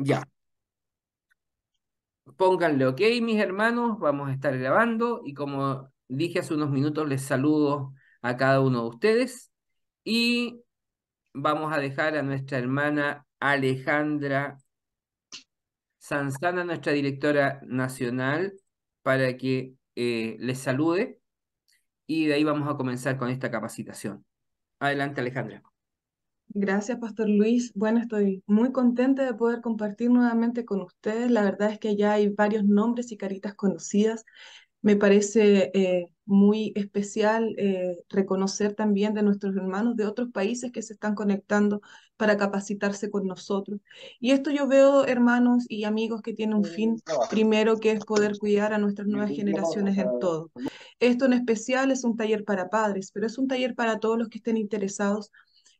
Ya. Pónganle ok, mis hermanos, vamos a estar grabando y como dije hace unos minutos, les saludo a cada uno de ustedes y vamos a dejar a nuestra hermana Alejandra Sanzana, nuestra directora nacional, para que eh, les salude y de ahí vamos a comenzar con esta capacitación. Adelante, Alejandra. Gracias, Pastor Luis. Bueno, estoy muy contenta de poder compartir nuevamente con ustedes. La verdad es que ya hay varios nombres y caritas conocidas. Me parece eh, muy especial eh, reconocer también de nuestros hermanos de otros países que se están conectando para capacitarse con nosotros. Y esto yo veo, hermanos y amigos, que tiene un mm, fin primero, que es poder cuidar a nuestras nuevas generaciones en todo. Esto en especial es un taller para padres, pero es un taller para todos los que estén interesados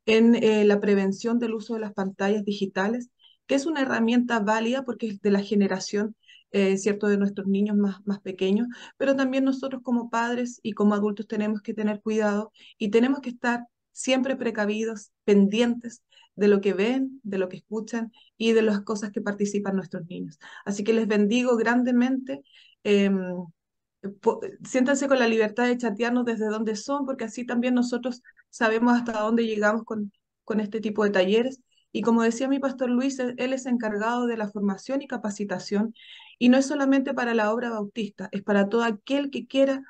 en eh, la prevención del uso de las pantallas digitales, que es una herramienta válida porque es de la generación, eh, ¿cierto?, de nuestros niños más, más pequeños, pero también nosotros como padres y como adultos tenemos que tener cuidado y tenemos que estar siempre precavidos, pendientes de lo que ven, de lo que escuchan y de las cosas que participan nuestros niños. Así que les bendigo grandemente. Em, siéntanse con la libertad de chatearnos desde donde son, porque así también nosotros sabemos hasta dónde llegamos con, con este tipo de talleres. Y como decía mi pastor Luis, e, él es encargado de la formación y capacitación, y no es solamente para la obra bautista, es para todo aquel que quiera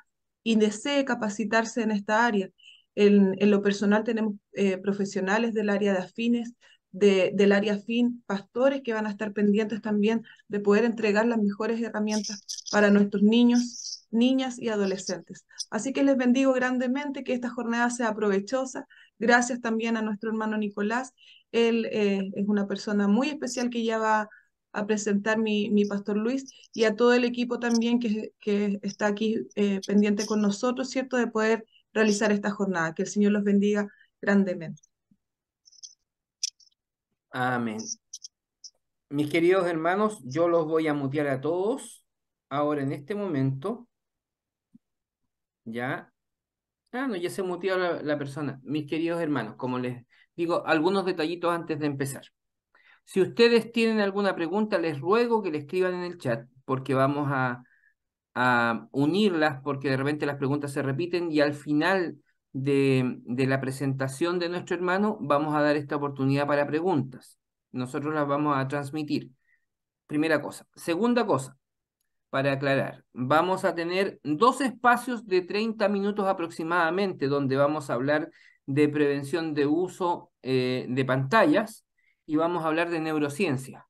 y desee capacitarse en esta área. En, lo personal tenemos eh, profesionales del área de afines, del área afín, pastores que van a estar pendientes también de poder entregar las mejores herramientas para nuestros niños niñas y adolescentes. Así que les bendigo grandemente que esta jornada sea provechosa. Gracias también a nuestro hermano Nicolás. Él eh, es una persona muy especial que ya va a presentar mi, pastor Luis y a todo el equipo también que, está aquí eh, pendiente con nosotros, ¿cierto? De poder realizar esta jornada. Que el Señor los bendiga grandemente. Amén. Mis queridos hermanos, yo los voy a mutear a todos ahora en este momento. ¿Ya? Ah, no, ya se mutió la, persona. Mis queridos hermanos, como les digo, algunos detallitos antes de empezar. Si ustedes tienen alguna pregunta, les ruego que le escriban en el chat, porque vamos a, unirlas, porque de repente las preguntas se repiten y al final de, de, la presentación de nuestro hermano vamos a dar esta oportunidad para preguntas. Nosotros las vamos a transmitir. Primera cosa. Segunda cosa, para aclarar, vamos a tener dos espacios de 30 minutos aproximadamente donde vamos a hablar de prevención de uso eh, de pantallas y vamos a hablar de neurociencia.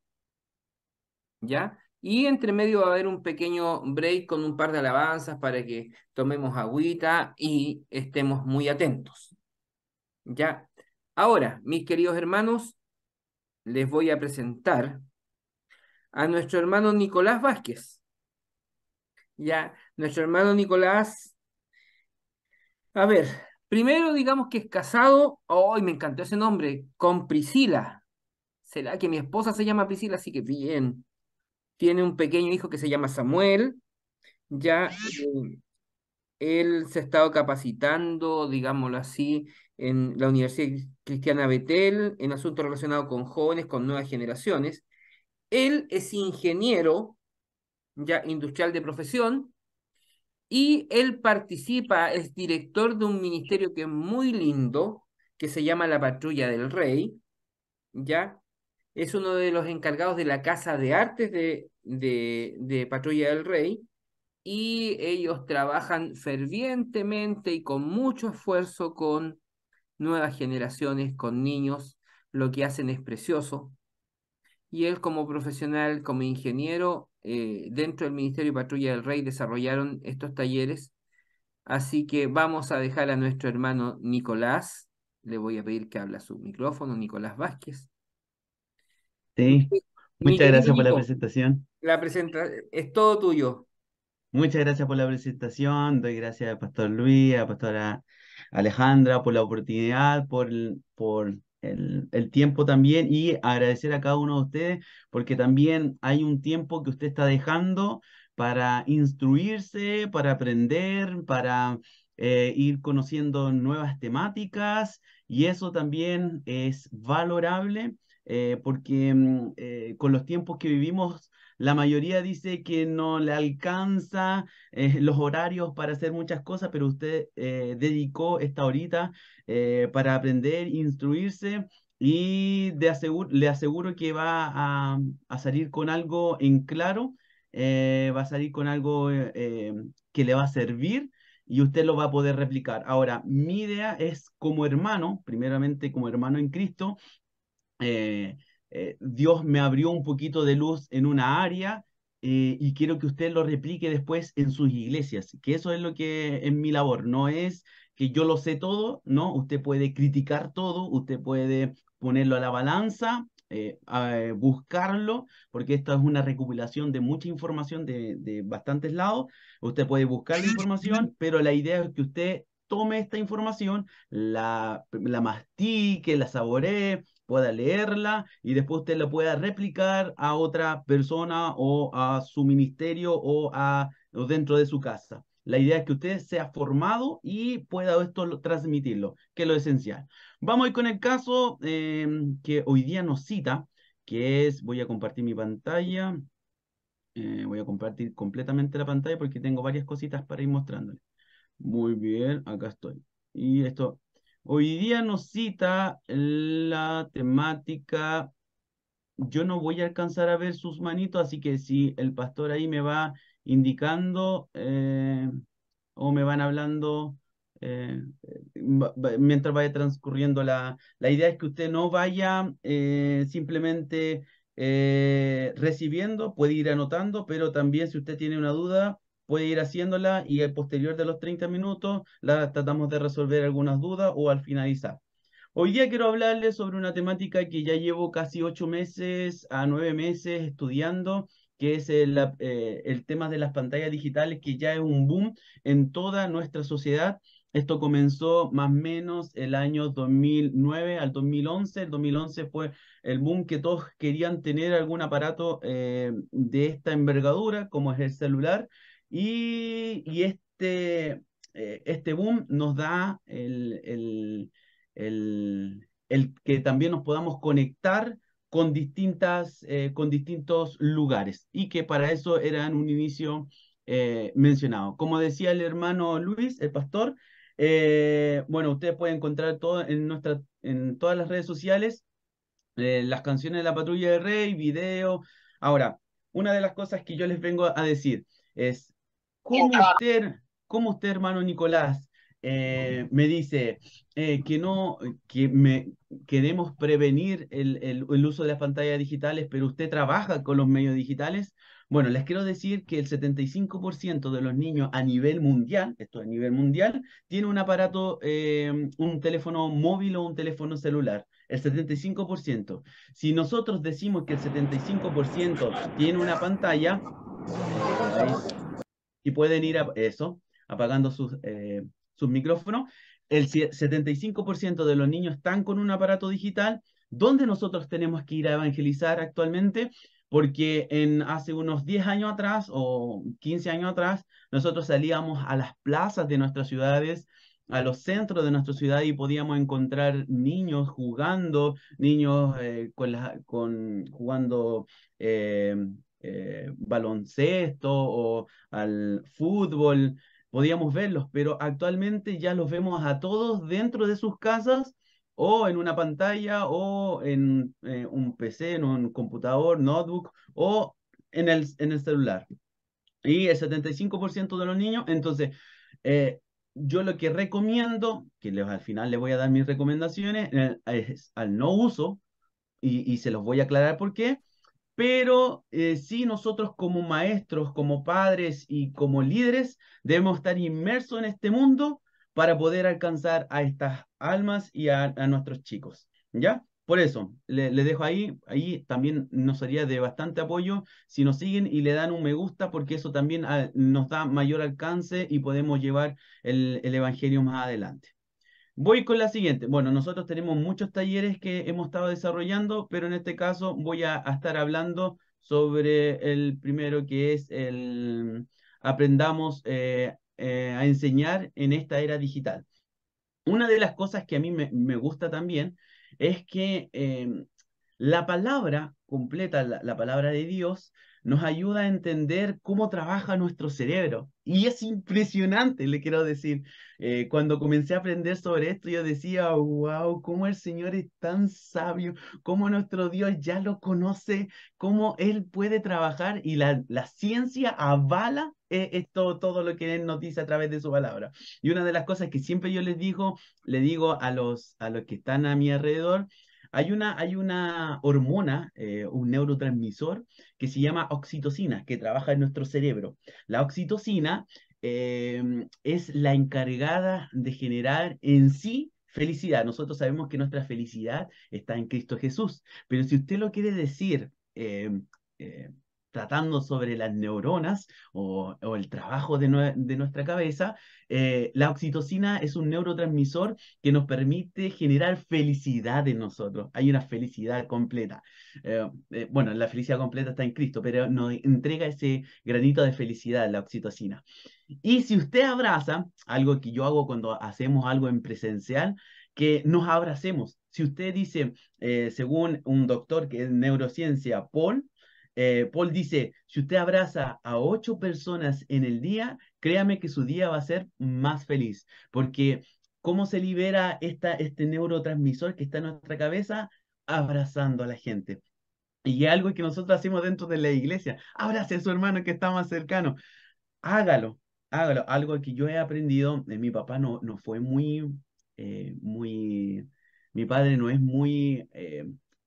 ¿Ya? Y entre medio va a haber un pequeño break con un par de alabanzas para que tomemos agüita y estemos muy atentos. ¿Ya? Ahora, mis queridos hermanos, les voy a presentar a nuestro hermano Nicolás Vázquez. Ya, nuestro hermano Nicolás. A ver, primero digamos que es casado. ¡Ay, me encantó ese nombre! Con Priscila. ¿Será que mi esposa se llama Priscila? Así que bien. Tiene un pequeño hijo que se llama Samuel. Ya eh, él se ha estado capacitando, digámoslo así, en la Universidad Cristiana Betel, en asuntos relacionados con jóvenes, con nuevas generaciones. Él es ingeniero ya industrial de profesión, y él participa, es director de un ministerio que es muy lindo, que se llama La Patrulla del Rey, ya, es uno de los encargados de la Casa de Artes de, de, de Patrulla del Rey, y ellos trabajan fervientemente y con mucho esfuerzo con nuevas generaciones, con niños, lo que hacen es precioso. Y él como profesional, como ingeniero, eh, dentro del Ministerio de Patrulla del Rey desarrollaron estos talleres. Así que vamos a dejar a nuestro hermano Nicolás, le voy a pedir que habla su micrófono, Nicolás Vázquez. Sí, muchas gracias por la presentación. La presentación es todo tuyo. Muchas gracias por la presentación, doy gracias al Pastor Luis, a Pastora Alejandra por la oportunidad, por, por el, tiempo también y agradecer a cada uno de ustedes porque también hay un tiempo que usted está dejando para instruirse, para aprender, para eh, ir conociendo nuevas temáticas y eso también es valorable eh, porque mm, eh, con los tiempos que vivimos la mayoría dice que no le alcanza eh, los horarios para hacer muchas cosas, pero usted eh, dedicó esta horita eh, para aprender, instruirse y de le aseguro que va a, salir con algo en claro, va a salir con algo que le va a servir y usted lo va a poder replicar. Ahora, mi idea es como hermano, primeramente como hermano en Cristo, eh, eh, Dios me abrió un poquito de luz en una área eh, y quiero que usted lo replique después en sus iglesias, que eso es lo que es mi labor, no es que yo lo sé todo, ¿no? Usted puede criticar todo, usted puede ponerlo a la balanza, eh, buscarlo, porque esto es una recopilación de mucha información de, bastantes lados. Usted puede buscar la información, pero la idea es que usted tome esta información, la, la mastique, la saboree, pueda leerla y después usted la pueda replicar a otra persona o a su ministerio o, a, dentro de su casa. La idea es que usted sea formado y pueda esto transmitirlo, que es lo esencial. Vamos con el caso em, que hoy día nos cita, que es, voy a compartir mi pantalla, eh, voy a compartir completamente la pantalla porque tengo varias cositas para ir mostrándole Muy bien, acá estoy. Y esto Hoy día nos cita la temática, yo no voy a alcanzar a ver sus manitos, así que si el pastor ahí me va indicando eh, o me van hablando eh, mientras vaya transcurriendo la, la idea es que usted no vaya eh, simplemente recibiendo, puede ir anotando, pero también si usted tiene una duda, puede ir haciéndola y al posterior de los 30 minutos la tratamos de resolver algunas dudas o al finalizar. Hoy día quiero hablarles sobre una temática que ya llevo casi ocho meses a nueve meses estudiando, que es el, eh, tema de las pantallas digitales, que ya es un boom en toda nuestra sociedad. Esto comenzó más o menos el año 2009 al 2011. El 2011 fue el boom que todos querían tener algún aparato eh, de esta envergadura, como es el celular. Y, este, eh, este boom nos da el, que también nos podamos conectar con, distintas, eh, con distintos lugares y que para eso eran un inicio eh, mencionado. Como decía el hermano Luis, el pastor, bueno, ustedes pueden encontrar todo en, en todas las redes sociales, las canciones de la patrulla de rey, video. Ahora, una de las cosas que yo les vengo a decir es, ¿Cómo usted, usted hermano Nicolás, eh, me dice eh, que no, que me, queremos prevenir el, el, uso de las pantallas digitales, pero usted trabaja con los medios digitales? Bueno, les quiero decir que el 75% de los niños a nivel mundial, esto a nivel mundial, tiene un aparato, eh, un teléfono móvil o un teléfono celular. El 75%. Si nosotros decimos que el 75% tiene una pantalla, y pueden ir a eso, apagando sus, eh, sus micrófonos. El 75% de los niños están con un aparato digital. ¿Dónde nosotros tenemos que ir a evangelizar actualmente? Porque en, hace unos 10 años atrás o 15 años atrás, nosotros salíamos a las plazas de nuestras ciudades, a los centros de nuestra ciudad y podíamos encontrar niños jugando, niños eh, con, con jugando eh, eh, baloncesto o al fútbol, podíamos verlos, pero actualmente ya los vemos a todos dentro de sus casas o en una pantalla o en eh, un PC, en un computador, notebook o en el, en el celular. Y el 75% de los niños, entonces, eh, yo lo que recomiendo, que les, al final les voy a dar mis recomendaciones, es al no uso, y, y, se los voy a aclarar por qué, pero eh, sí nosotros como maestros, como padres y como líderes debemos estar inmersos en este mundo para poder alcanzar a estas almas y a, nuestros chicos, ¿ya? Por eso, les le dejo ahí, ahí también nos haría de bastante apoyo si nos siguen y le dan un me gusta porque eso también ah, nos da mayor alcance y podemos llevar el Evangelio más adelante. Voy con la siguiente. Bueno, nosotros tenemos muchos talleres que hemos estado desarrollando, pero en este caso voy a, estar hablando sobre el primero que es el aprendamos eh, eh, a enseñar en esta era digital. Una de las cosas que a mí me, gusta también es que em, la palabra completa, la, palabra de Dios, nos ayuda a entender cómo trabaja nuestro cerebro. Y es impresionante, le quiero decir. Eh, cuando comencé a aprender sobre esto, yo decía, wow, cómo el Señor es tan sabio, cómo nuestro Dios ya lo conoce, cómo Él puede trabajar y la, ciencia avala eh, esto, todo lo que Él nos dice a través de su palabra. Y una de las cosas que siempre yo les digo, le digo a los, a los que están a mi alrededor, hay una, hay una hormona, eh, un neurotransmisor, que se llama oxitocina, que trabaja en nuestro cerebro. La oxitocina em, es la encargada de generar en sí felicidad. Nosotros sabemos que nuestra felicidad está en Cristo Jesús, pero si usted lo quiere decir... Em, eh, tratando sobre las neuronas o, el trabajo de, nuestra cabeza, eh, la oxitocina es un neurotransmisor que nos permite generar felicidad en nosotros. Hay una felicidad completa. Eh, eh, bueno, la felicidad completa está en Cristo, pero nos entrega ese granito de felicidad la oxitocina. Y si usted abraza, algo que yo hago cuando hacemos algo en presencial, que nos abracemos. Si usted dice, según un doctor que es neurociencia, Paul, eh, Paul dice, si usted abraza a ocho personas en el día, créame que su día va a ser más feliz, porque ¿cómo se libera este neurotransmisor que está en nuestra cabeza? Abrazando a la gente. Y algo que nosotros hacemos dentro de la iglesia, abrace a su hermano que está más cercano, hágalo, hágalo. Algo que yo he aprendido, de eh, mi papá no, fue muy, eh, muy, mi padre no es muy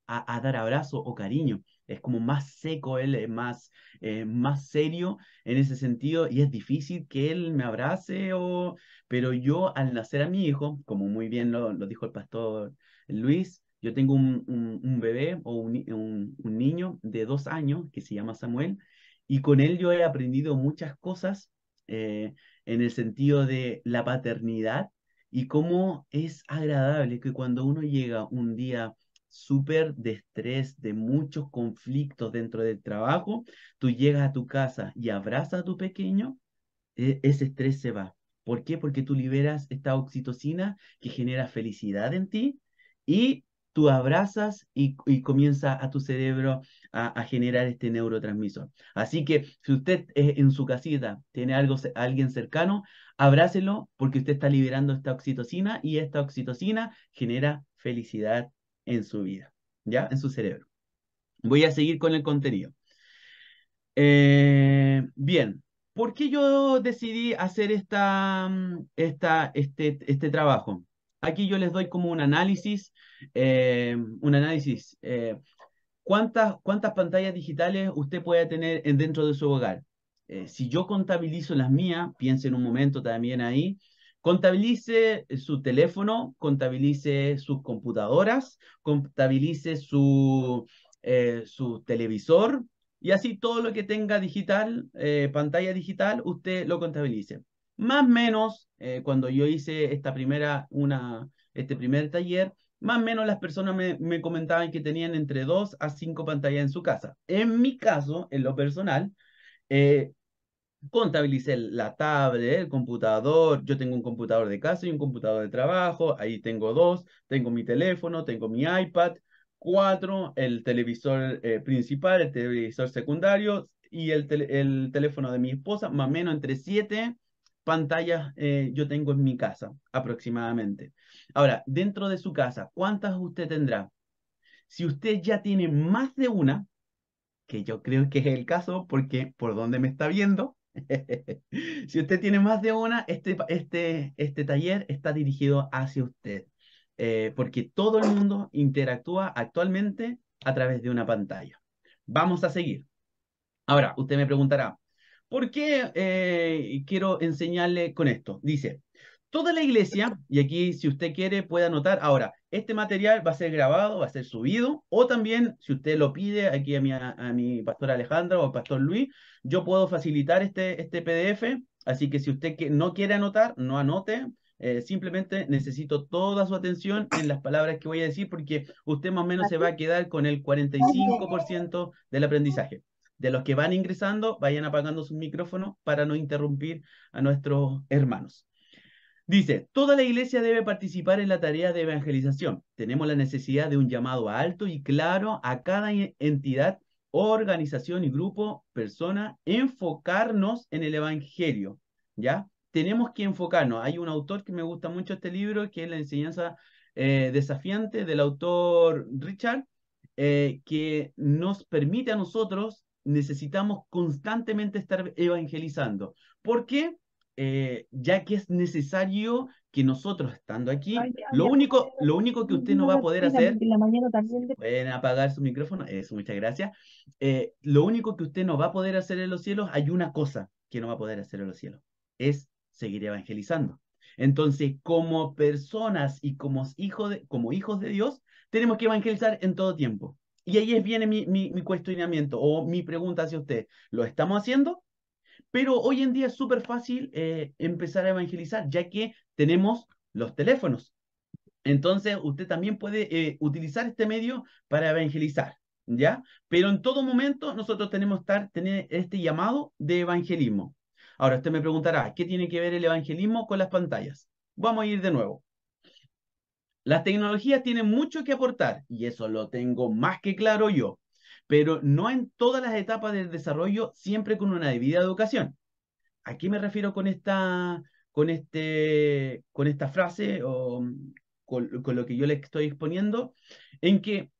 a dar abrazo o cariño es como más seco él, es más, eh, más serio en ese sentido y es difícil que él me abrace, o... pero yo al nacer a mi hijo, como muy bien lo, dijo el pastor Luis, yo tengo un, bebé o un, niño de dos años que se llama Samuel y con él yo he aprendido muchas cosas eh, en el sentido de la paternidad y cómo es agradable que cuando uno llega un día súper de estrés, de muchos conflictos dentro del trabajo, tú llegas a tu casa y abrazas a tu pequeño, e, ese estrés se va. ¿Por qué? Porque tú liberas esta oxitocina que genera felicidad en ti y tú abrazas y, comienza a tu cerebro a, generar este neurotransmisor. Así que si usted es en su casita tiene algo, alguien cercano, abrácelo porque usted está liberando esta oxitocina y esta oxitocina genera felicidad en su vida, ¿ya? En su cerebro. Voy a seguir con el contenido. Eh, bien, ¿por qué yo decidí hacer esta, mm, esta, este, este trabajo? Aquí yo les doy como un análisis, eh, un análisis. Eh, ¿cuántas, ¿Cuántas pantallas digitales usted puede tener dentro de su hogar? si yo contabilizo las mías, piensen un momento también ahí, contabilice su teléfono, contabilice sus computadoras, contabilice su, eh, su televisor y así todo lo que tenga digital, eh, pantalla digital, usted lo contabilice. Más o menos, eh, cuando yo hice esta primera, una, este primer taller, más o menos las personas me, comentaban que tenían entre dos a cinco pantallas en su casa. En mi caso, en lo personal, contabilicé la tablet, el computador, yo tengo un computador de casa y un computador de trabajo, ahí tengo dos, tengo mi teléfono, tengo mi iPad, cuatro, el televisor eh, principal, el televisor secundario y el, teléfono de mi esposa, más o menos entre siete pantallas eh, yo tengo en mi casa aproximadamente. Ahora, dentro de su casa, ¿cuántas usted tendrá? Si usted ya tiene más de una, que yo creo que es el caso porque por donde me está viendo, si usted tiene más de una, este, este, este taller está dirigido hacia usted, eh, porque todo el mundo interactúa actualmente a través de una pantalla. Vamos a seguir. Ahora, usted me preguntará, ¿por qué eh, quiero enseñarle con esto? Dice, toda la iglesia, y aquí si usted quiere puede anotar, ahora, este material va a ser grabado, va a ser subido, o también, si usted lo pide aquí a mi, pastor Alejandra o al pastor Luis, yo puedo facilitar este, este PDF, así que si usted que, no quiere anotar, no anote, eh, simplemente necesito toda su atención en las palabras que voy a decir, porque usted más o menos se va a quedar con el 45% del aprendizaje de los que van ingresando, vayan apagando su micrófono para no interrumpir a nuestros hermanos. Dice, toda la iglesia debe participar en la tarea de evangelización. Tenemos la necesidad de un llamado alto y claro a cada entidad, organización y grupo, persona, enfocarnos en el evangelio, ¿ya? Tenemos que enfocarnos. Hay un autor que me gusta mucho este libro, que es La enseñanza eh, desafiante del autor Richard, eh, que nos permite a nosotros, necesitamos constantemente estar evangelizando. ¿Por qué? Eh, ya que es necesario que nosotros estando aquí, lo, único, lo único que usted no va a poder hacer, pueden apagar su micrófono, Es muchas gracias, eh, lo único que usted no va a poder hacer en los cielos, hay una cosa que no va a poder hacer en los cielos, es seguir evangelizando. Entonces, como personas y como, como hijos de Dios, tenemos que evangelizar en todo tiempo. Y ahí viene mi, mi cuestionamiento o mi pregunta hacia usted. ¿Lo estamos haciendo? Pero hoy en día es súper fácil eh, empezar a evangelizar, ya que tenemos los teléfonos. Entonces, usted también puede eh, utilizar este medio para evangelizar, ¿ya? Pero en todo momento nosotros tenemos que estar, tener este llamado de evangelismo. Ahora, usted me preguntará, ¿qué tiene que ver el evangelismo con las pantallas? Vamos a ir de nuevo. Las tecnologías tienen mucho que aportar y eso lo tengo más que claro yo pero no en todas las etapas del desarrollo, siempre con una debida educación. Aquí me refiero con esta, con este, con esta frase o con, con lo que yo le estoy exponiendo? En que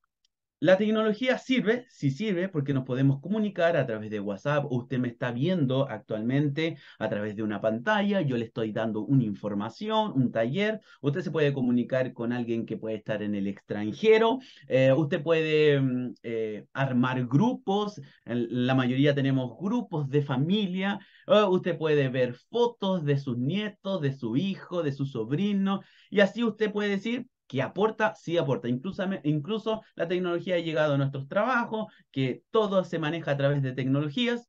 la tecnología sirve, sí sirve, porque nos podemos comunicar a través de WhatsApp. Usted me está viendo actualmente a través de una pantalla, yo le estoy dando una información, un taller. Usted se puede comunicar con alguien que puede estar en el extranjero. Eh, usted puede mm, eh, armar grupos. la mayoría tenemos grupos de familia. usted puede ver fotos de sus nietos, de su hijo, de su sobrino. Y así usted puede decir, que aporta, sí aporta. Incluso, incluso la tecnología ha llegado a nuestros trabajos, que todo se maneja a través de tecnologías.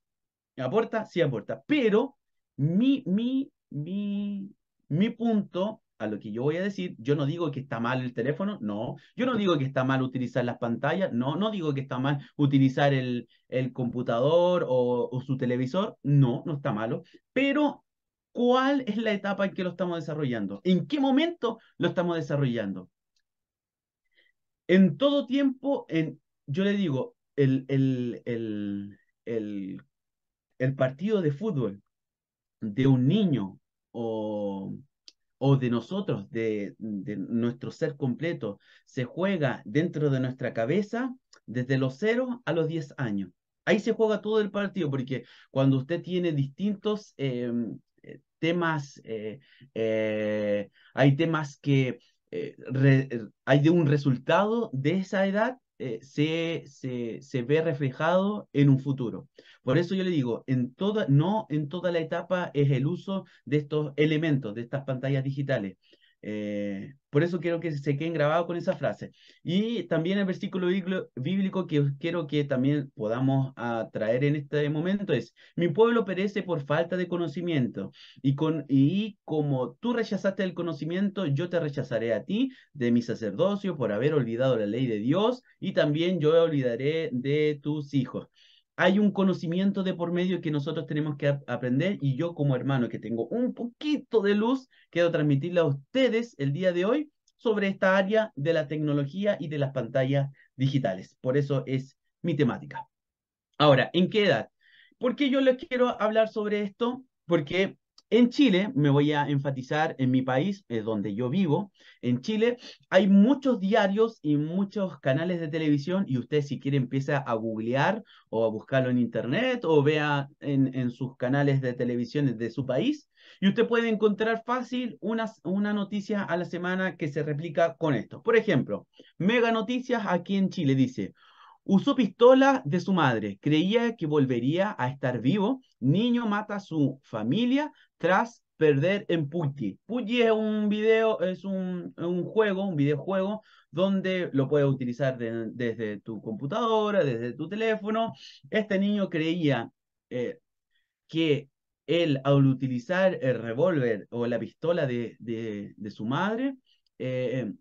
Aporta, sí aporta. Pero mi, mi, mi, punto a lo que yo voy a decir, yo no digo que está mal el teléfono, no. Yo no digo que está mal utilizar las pantallas, no. No digo que está mal utilizar el, computador o, o, su televisor, no, no está malo. Pero cuál es la etapa en que lo estamos desarrollando, en qué momento lo estamos desarrollando. En todo tiempo, en, yo le digo, el, el, el, el, el partido de fútbol de un niño o, o de nosotros, de, de, nuestro ser completo, se juega dentro de nuestra cabeza desde los 0 a los 10 años. Ahí se juega todo el partido, porque cuando usted tiene distintos em, temas, eh, eh, hay temas que eh, hay de un resultado de esa edad se, se, se, ve reflejado en un futuro. Por eso yo le digo, en toda, no en toda la etapa es el uso de estos elementos, de estas pantallas digitales. Eh, por eso quiero que se queden grabados con esa frase. Y también el versículo bíblico que quiero que también podamos traer en este momento es, mi pueblo perece por falta de conocimiento, y, con, y como tú rechazaste el conocimiento, yo te rechazaré a ti de mi sacerdocio por haber olvidado la ley de Dios, y también yo olvidaré de tus hijos hay un conocimiento de por medio que nosotros tenemos que aprender y yo como hermano que tengo un poquito de luz, quiero transmitirle a ustedes el día de hoy sobre esta área de la tecnología y de las pantallas digitales. Por eso es mi temática. Ahora, ¿en qué edad? ¿Por qué yo les quiero hablar sobre esto? Porque en Chile, me voy a enfatizar en mi país, es eh, donde yo vivo, en Chile hay muchos diarios y muchos canales de televisión y usted si quiere empieza a googlear o a buscarlo en internet o vea en, sus canales de televisión de su país y usted puede encontrar fácil una, una noticia a la semana que se replica con esto. Por ejemplo, Mega Noticias aquí en Chile dice, Usó pistola de su madre, creía que volvería a estar vivo. Niño mata a su familia tras perder en Puggy. Puggy es un video, es un, juego, un videojuego donde lo puedes utilizar desde tu computadora, desde tu teléfono. Este niño creía eh, que él al utilizar el revólver o la pistola de, de, su madre, eh,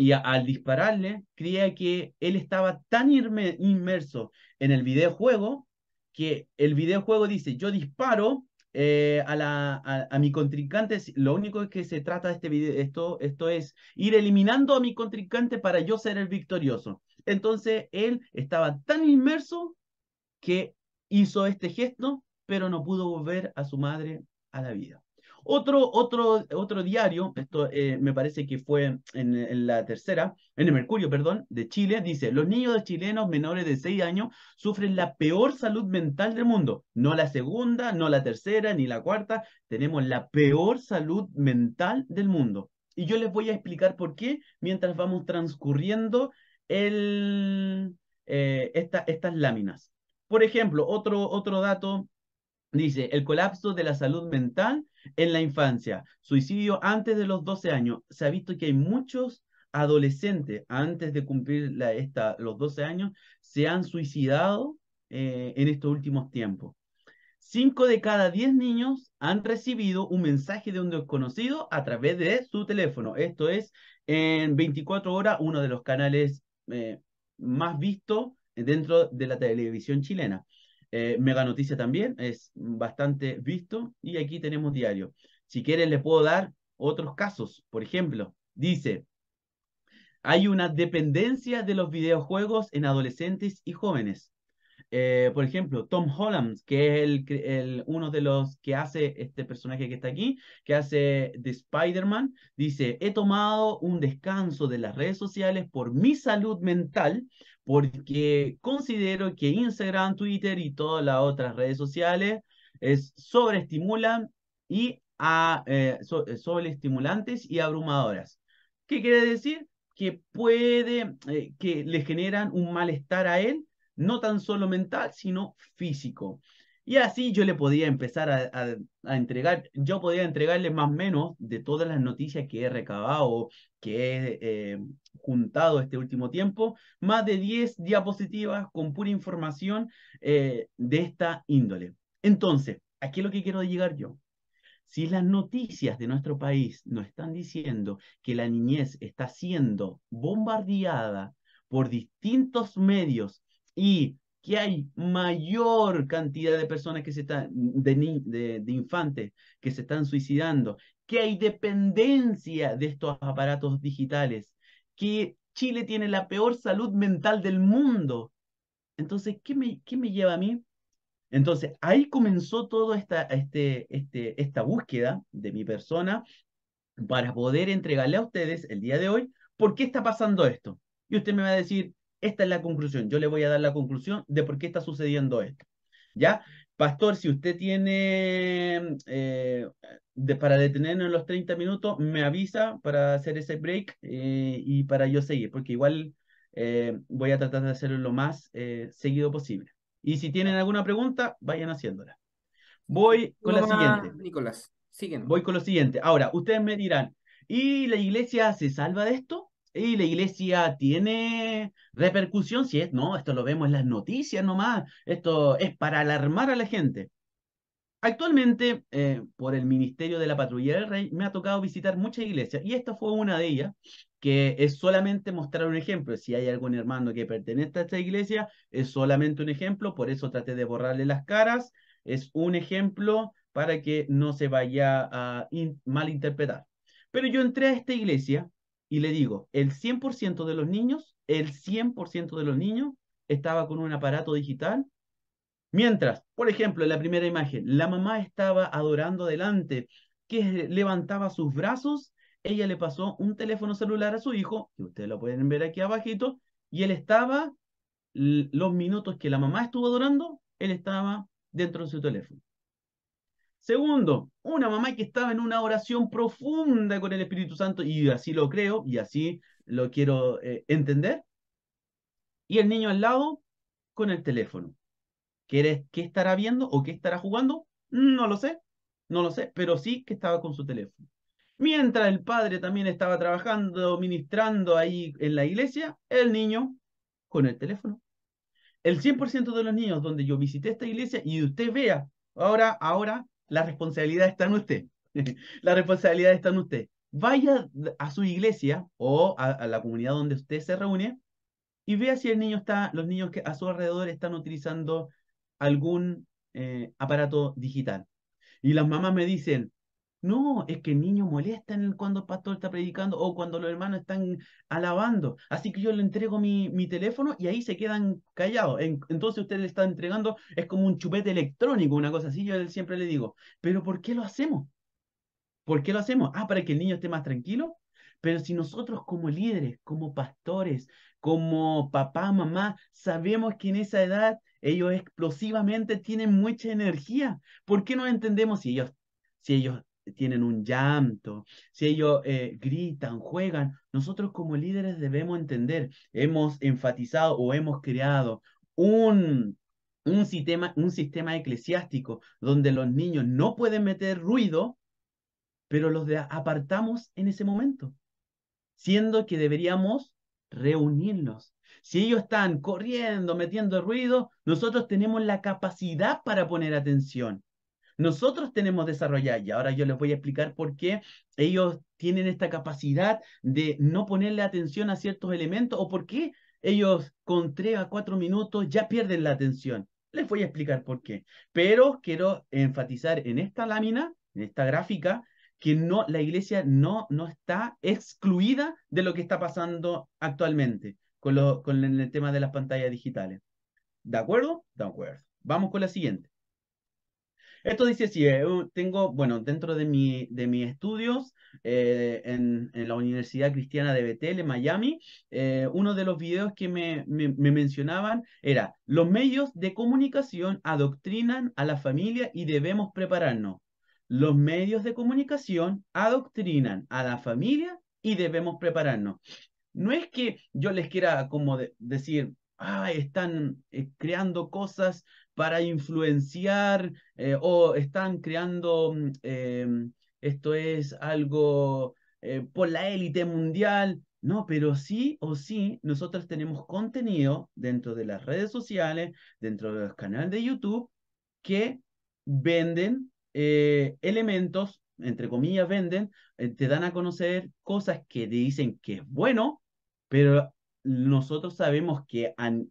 y al dispararle, creía que él estaba tan inmerso en el videojuego que el videojuego dice, yo disparo eh, a, mi contrincante, lo único que se trata de este video, esto, esto es ir eliminando a mi contrincante para yo ser el victorioso. Entonces él estaba tan inmerso que hizo este gesto, pero no pudo volver a su madre a la vida. Otro, otro, otro diario, esto eh, me parece que fue en, la tercera, en el Mercurio, perdón, de Chile, dice, los niños chilenos menores de 6 años sufren la peor salud mental del mundo. No la segunda, no la tercera, ni la cuarta, tenemos la peor salud mental del mundo. Y yo les voy a explicar por qué mientras vamos transcurriendo el, eh, estas láminas. Por ejemplo, otro, otro dato dice, el colapso de la salud mental en la infancia, suicidio antes de los 12 años. Se ha visto que hay muchos adolescentes antes de cumplir los 12 años se han suicidado eh, en estos últimos tiempos. Cinco de cada diez niños han recibido un mensaje de un desconocido a través de su teléfono. Esto es en 24 horas, uno de los canales eh, más vistos dentro de la televisión chilena. Eh, Mega Noticia también es bastante visto y aquí tenemos diario. Si quieren, le puedo dar otros casos. Por ejemplo, dice, hay una dependencia de los videojuegos en adolescentes y jóvenes. Eh, por ejemplo, Tom Holland, que es uno de los que hace este personaje que está aquí, que hace de Spider-Man, dice, he tomado un descanso de las redes sociales por mi salud mental porque considero que Instagram, Twitter y todas las otras redes sociales es sobreestimulan y a, eh, eh sobreestimulantes y abrumadoras. ¿Qué quiere decir? Que puede, eh, que le generan un malestar a él, no tan solo mental, sino físico. Y así yo le podía empezar a, entregar, yo podía entregarle más o menos de todas las noticias que he recabado, que he eh, juntado este último tiempo, más de 10 diapositivas con pura información eh, de esta índole. Entonces, aquí es lo que quiero llegar yo. Si las noticias de nuestro país nos están diciendo que la niñez está siendo bombardeada por distintos medios y que hay mayor cantidad de personas que se están, de, infantes que se están suicidando, que hay dependencia de estos aparatos digitales, que Chile tiene la peor salud mental del mundo. Entonces, ¿qué me, qué me lleva a mí? Entonces, ahí comenzó toda esta, este, este, esta búsqueda de mi persona para poder entregarle a ustedes el día de hoy por qué está pasando esto. Y usted me va a decir, esta es la conclusión. Yo le voy a dar la conclusión de por qué está sucediendo esto. ¿Ya? Pastor, si usted tiene eh, para detenernos en los 30 minutos, me avisa para hacer ese break eh, y para yo seguir, porque igual eh, voy a tratar de hacerlo lo más seguido posible. Y si tienen alguna pregunta, vayan haciéndola. Voy con la siguiente. Nicolás, siguen. Voy con lo siguiente. Ahora, ustedes me dirán, ¿y la iglesia se salva de esto? y la iglesia tiene repercusión, si es, no, esto lo vemos en las noticias nomás, esto es para alarmar a la gente. Actualmente, eh, por el Ministerio de la Patrulla del Rey, me ha tocado visitar muchas iglesias y esta fue una de ellas, que es solamente mostrar un ejemplo. Si hay algún hermano que pertenece a esta iglesia, es solamente un ejemplo, por eso traté de borrarle las caras, es un ejemplo para que no se vaya a malinterpretar. Pero yo entré a esta iglesia y le digo, el 100% de los niños, el 100% de los niños estaba con un aparato digital, mientras, por ejemplo, en la primera imagen, la mamá estaba adorando adelante, que levantaba sus brazos, ella le pasó un teléfono celular a su hijo, que ustedes lo pueden ver aquí abajito, y él estaba, los minutos que la mamá estuvo adorando, él estaba dentro de su teléfono. Segundo, una mamá que estaba en una oración profunda con el Espíritu Santo y así lo creo y así lo quiero eh, entender. Y el niño al lado con el teléfono. ¿Qué, ¿Qué estará viendo o qué estará jugando? No lo sé, no lo sé, pero sí que estaba con su teléfono. Mientras el padre también estaba trabajando, ministrando ahí en la iglesia, el niño con el teléfono. El 100% de los niños donde yo visité esta iglesia y usted vea, ahora, ahora la responsabilidad está en usted. la responsabilidad está en usted. Vaya a su iglesia o a, la comunidad donde usted se reúne y vea si el niño está, los niños que a su alrededor están utilizando algún eh, aparato digital. Y las mamás me dicen, no, es que el niño molesta en cuando el pastor está predicando o cuando los hermanos están alabando. Así que yo le entrego mi, teléfono y ahí se quedan callados. entonces usted le está entregando, es como un chupete electrónico, una cosa así, yo siempre le digo. Pero ¿por qué lo hacemos? ¿Por qué lo hacemos? Ah, para que el niño esté más tranquilo. Pero si nosotros como líderes, como pastores, como papá, mamá, sabemos que en esa edad ellos explosivamente tienen mucha energía, ¿por qué no entendemos si ellos, si ellos este, tienen un llanto, si ellos eh, gritan, juegan, nosotros como líderes debemos entender, hemos enfatizado o hemos creado un, un, sistema, un sistema eclesiástico donde los niños no pueden meter ruido, pero los apartamos en ese momento, siendo que deberíamos reunirnos. Si ellos están corriendo, metiendo ruido, nosotros tenemos la capacidad para poner atención. Nosotros tenemos desarrollada y ahora yo les voy a explicar por qué ellos tienen esta capacidad de no ponerle atención a ciertos elementos o por qué ellos con tres a cuatro minutos ya pierden la atención. Les voy a explicar por qué. Pero quiero enfatizar en esta lámina, en esta gráfica, que no, la iglesia no, no está excluida de lo que está pasando actualmente con, con el tema de las pantallas digitales. ¿De acuerdo? De acuerdo. Vamos con la siguiente. Esto dice así, eh, tengo, bueno, dentro de, mi, de mis estudios eh, en, la Universidad Cristiana de Betel, en Miami, eh, uno de los videos que me, me, mencionaban era, los medios de comunicación adoctrinan a la familia y debemos prepararnos. Los medios de comunicación adoctrinan a la familia y debemos prepararnos. No es que yo les quiera como decir, ah, están creando cosas para influenciar eh, o están creando, mm, em, esto es algo eh, por la élite mundial. No, pero sí o sí, nosotros tenemos contenido dentro de las redes sociales, dentro de los canales de YouTube, que venden eh, elementos, entre comillas, venden, te dan a conocer cosas que te dicen que es bueno, pero nosotros sabemos que al,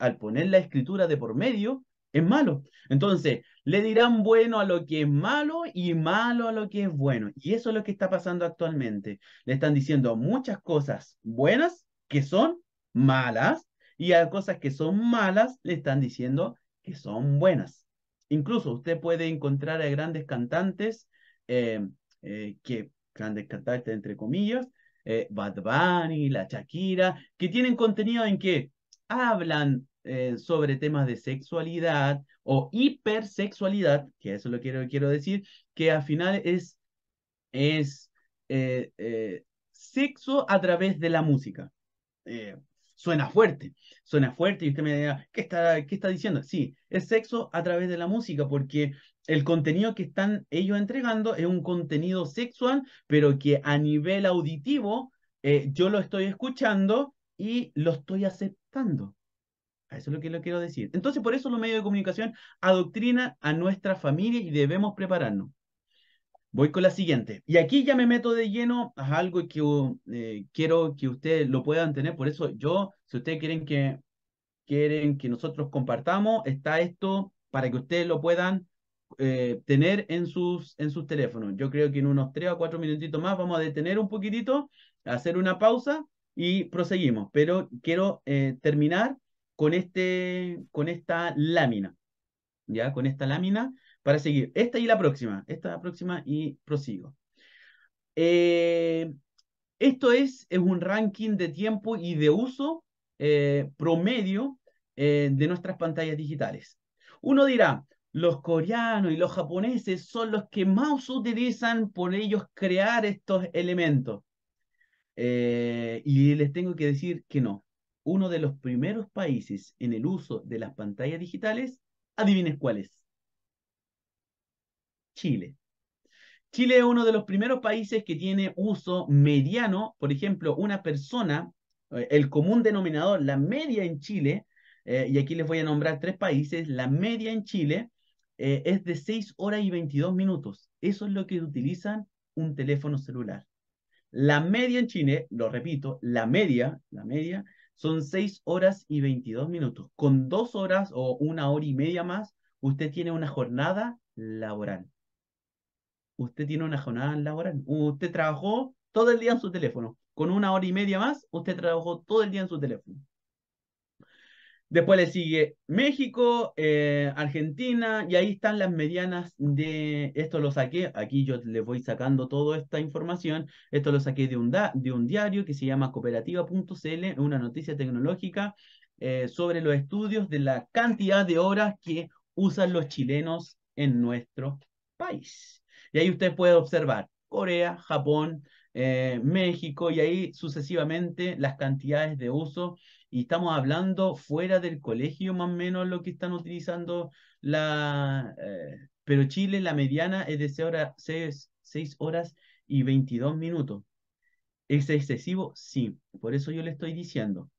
al poner la escritura de por medio, es malo. Entonces, le dirán bueno a lo que es malo y malo a lo que es bueno. Y eso es lo que está pasando actualmente. Le están diciendo muchas cosas buenas que son malas y a cosas que son malas le están diciendo que son buenas. Incluso usted puede encontrar a grandes cantantes, eh, eh, que grandes cantantes entre comillas, eh, Bad Bunny, la Shakira, que tienen contenido en que hablan eh, sobre temas de sexualidad o hipersexualidad, que eso lo quiero, quiero decir, que al final es, es eh, eh, sexo a través de la música. suena fuerte, suena fuerte y usted me diga, ¿qué está, ¿qué está diciendo? Sí, es sexo a través de la música porque el contenido que están ellos entregando es un contenido sexual, pero que a nivel auditivo yo lo estoy escuchando y lo estoy aceptando. Eso es lo que le quiero decir. Entonces, por eso los medios de comunicación adoctrinan a nuestra familia y debemos prepararnos. Voy con la siguiente. Y aquí ya me meto de lleno a algo que eh, quiero que ustedes lo puedan tener. Por eso yo, si ustedes quieren que, quieren que nosotros compartamos, está esto para que ustedes lo puedan eh, tener en sus, en sus teléfonos. Yo creo que en unos tres o cuatro minutitos más vamos a detener un poquitito, hacer una pausa y proseguimos. Pero quiero eh, terminar con, este, con esta lámina, ¿ya? Con esta lámina para seguir. Esta y la próxima, esta la próxima y prosigo. Eh, esto es, es, un ranking de tiempo y de uso eh, promedio eh, de nuestras pantallas digitales. Uno dirá, los coreanos y los japoneses son los que más utilizan por ellos crear estos elementos. y les tengo que decir que no uno de los primeros países en el uso de las pantallas digitales, adivines cuál es. Chile. Chile es uno de los primeros países que tiene uso mediano, por ejemplo, una persona, eh, el común denominador, la media en Chile, eh, y aquí les voy a nombrar tres países, la media en Chile eh, es de 6 horas y 22 minutos. Eso es lo que utilizan un teléfono celular. La media en Chile, lo repito, la media, la media son 6 horas y 22 minutos. Con dos horas o una hora y media más, usted tiene una jornada laboral. Usted tiene una jornada laboral. Usted trabajó todo el día en su teléfono. Con una hora y media más, usted trabajó todo el día en su teléfono. Después le sigue México, eh, Argentina, y ahí están las medianas de. Esto lo saqué, aquí yo les voy sacando toda esta información. Esto lo saqué de un, de un diario que se llama cooperativa.cl, una noticia tecnológica eh, sobre los estudios de la cantidad de horas que usan los chilenos en nuestro país. Y ahí usted puede observar Corea, Japón, eh, México, y ahí sucesivamente las cantidades de uso y estamos hablando fuera del colegio más o menos lo que están utilizando la... Eh, pero Chile la mediana es de 6 horas, y 22 minutos. ¿Es excesivo? Sí, por eso yo le estoy diciendo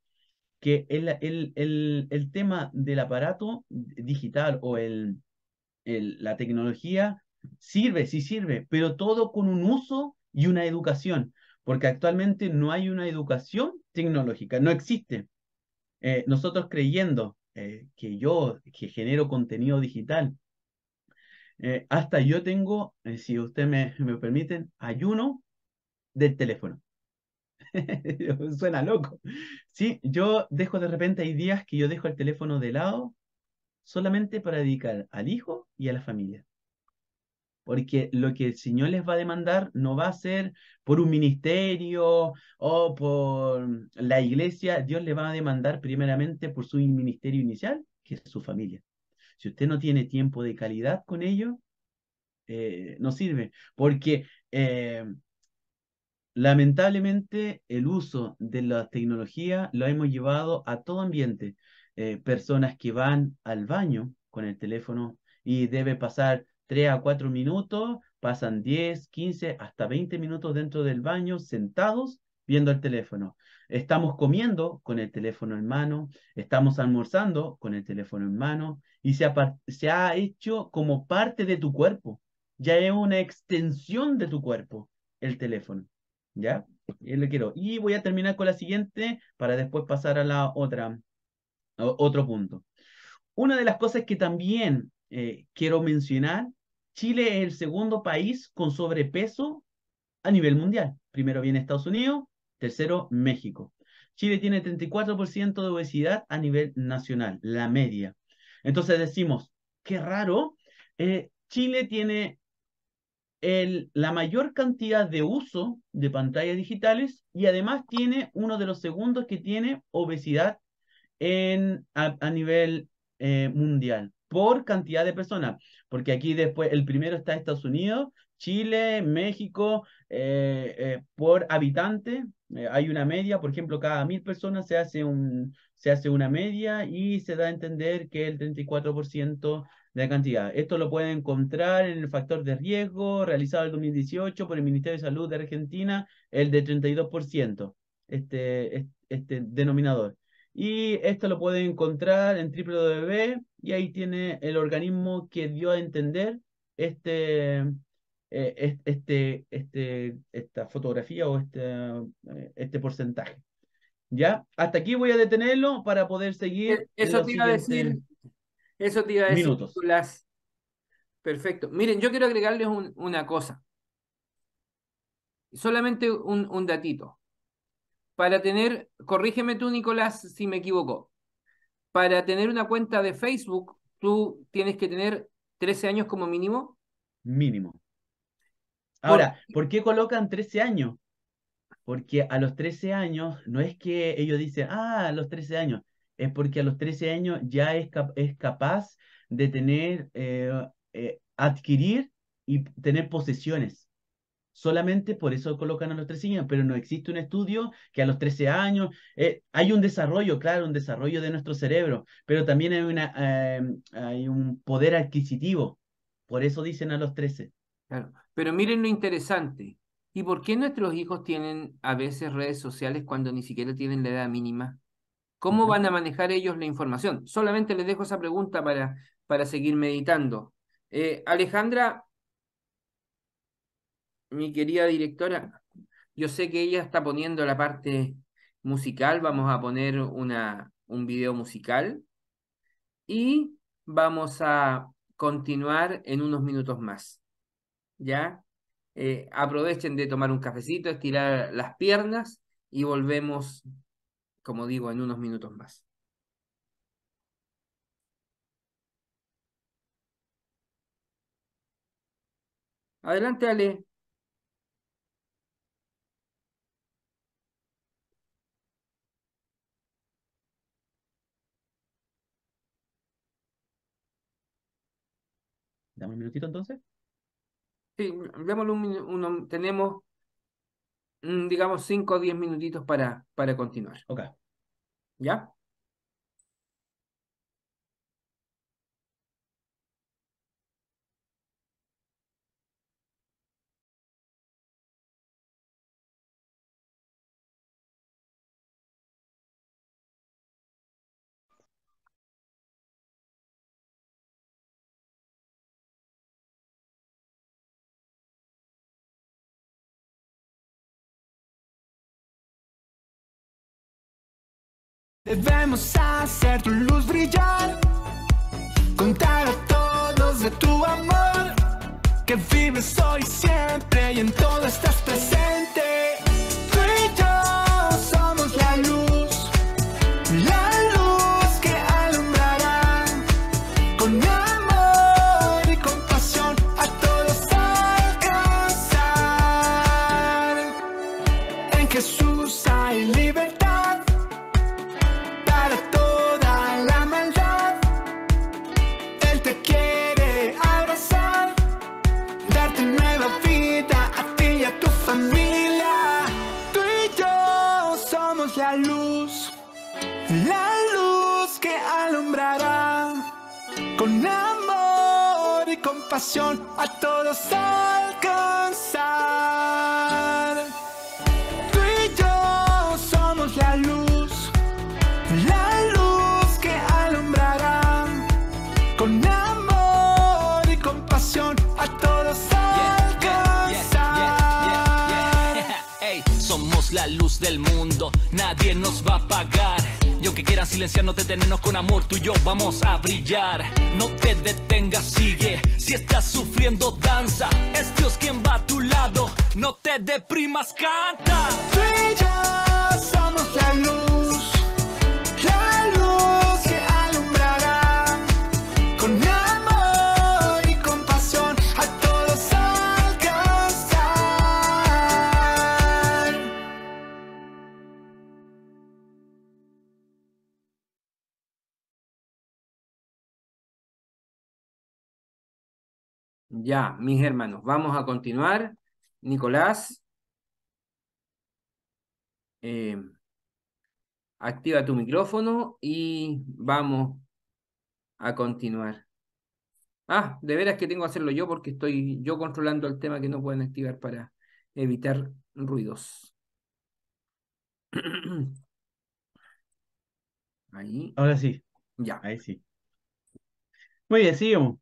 que el, tema del aparato digital o el, la tecnología sirve, sí sirve, pero todo con un uso y una educación, porque actualmente no hay una educación tecnológica, no existe. Eh, nosotros creyendo eh, que yo, que genero contenido digital, eh, hasta yo tengo, si usted me, me permiten, ayuno del teléfono. Suena loco. Sí, yo dejo de repente, hay días que yo dejo el teléfono de lado solamente para dedicar al hijo y a la familia porque lo que el Señor les va a demandar no va a ser por un ministerio o por la iglesia, Dios le va a demandar primeramente por su ministerio inicial, que es su familia. Si usted no tiene tiempo de calidad con ellos, eh, no sirve, porque eh, lamentablemente el uso de la tecnología lo hemos llevado a todo ambiente. Eh, personas que van al baño con el teléfono y debe pasar 3 a 4 minutos, pasan 10, 15, hasta 20 minutos dentro del baño, sentados, viendo el teléfono. Estamos comiendo con el teléfono en mano, estamos almorzando con el teléfono en mano y se ha, hecho como parte de tu cuerpo. Ya es una extensión de tu cuerpo el teléfono. ¿Ya? Y le quiero. Y voy a terminar con la siguiente para después pasar a la otra, otro punto. Una de las cosas que también eh, quiero mencionar Chile es el segundo país con sobrepeso a nivel mundial. Primero viene Estados Unidos, tercero México. Chile tiene 34% de obesidad a nivel nacional, la media. Entonces decimos, qué raro, eh, Chile tiene la mayor cantidad de uso de pantallas digitales y además tiene uno de los segundos que tiene obesidad a, nivel eh, mundial por cantidad de personas porque aquí después el primero está Estados Unidos, Chile, México, eh, eh, por habitante, eh, hay una media, por ejemplo, cada mil personas se hace, un, se hace una media y se da a entender que el 34% de la cantidad. Esto lo pueden encontrar en el factor de riesgo realizado en el 2018 por el Ministerio de Salud de Argentina, el de 32%, este, este, este denominador. Y esto lo pueden encontrar en www y ahí tiene el organismo que dio a entender este, eh, este, este, esta fotografía o este, eh, este porcentaje. ¿Ya? Hasta aquí voy a detenerlo para poder seguir. E-, eso te iba a decir. Eso te iba a decir. Minutos. Perfecto. Miren, yo quiero agregarles una cosa. Solamente un, un datito para tener, corrígeme tú Nicolás si me equivoco, para tener una cuenta de Facebook, tú tienes que tener 13 años como mínimo. Mínimo. Ahora, ¿por qué colocan 13 años? Porque a los 13 años no es que ellos dicen, ah, a los 13 años, es porque a los 13 años ya es, capaz de tener, eh, eh, adquirir y tener posesiones. Solamente por eso colocan a los 13 años, pero no existe un estudio que a los 13 años eh, hay un desarrollo, claro, un desarrollo de nuestro cerebro, pero también hay, una, em, hay un poder adquisitivo. Por eso dicen a los 13. Claro, pero miren lo interesante. ¿Y por qué nuestros hijos tienen a veces redes sociales cuando ni siquiera tienen la edad mínima? ¿Cómo van a manejar ellos la información? Solamente les dejo esa pregunta para, para seguir meditando. Eh, Alejandra, mi querida directora, yo sé que ella está poniendo la parte musical, vamos a poner un video musical y vamos a continuar en unos minutos más. ¿Ya? Eh, aprovechen de tomar un cafecito, estirar las piernas y volvemos, como digo, en unos minutos más. Adelante, Ale. Dame un minutito entonces. Sí, démosle un, un tenemos, mm, digamos, 5 o 10 minutitos para, para continuar. Ok. ¿Ya? Debemos hacer tu luz brillar, contar a todos de tu amor, que vives hoy siempre y en todo estás presente. pasión a todos alcanzar. Tú y yo somos la luz, la luz que alumbrará con amor y compasión a todos alcanzar. somos la luz del mundo, nadie nos va a pagar que quieran silenciarnos, detenernos con amor. Tú y yo vamos a brillar. No te detengas, sigue. Si estás sufriendo, danza. Es Dios quien va a tu lado. No te deprimas, canta. Tú somos la luz. Ya, mis hermanos, vamos a continuar. Nicolás. Eh, activa tu micrófono y vamos a continuar. Ah, de veras que tengo que hacerlo yo porque estoy yo controlando el tema que no pueden activar para evitar ruidos. Ahí. Ahora sí. Ya. Ahí sí. Muy bien, sigamos.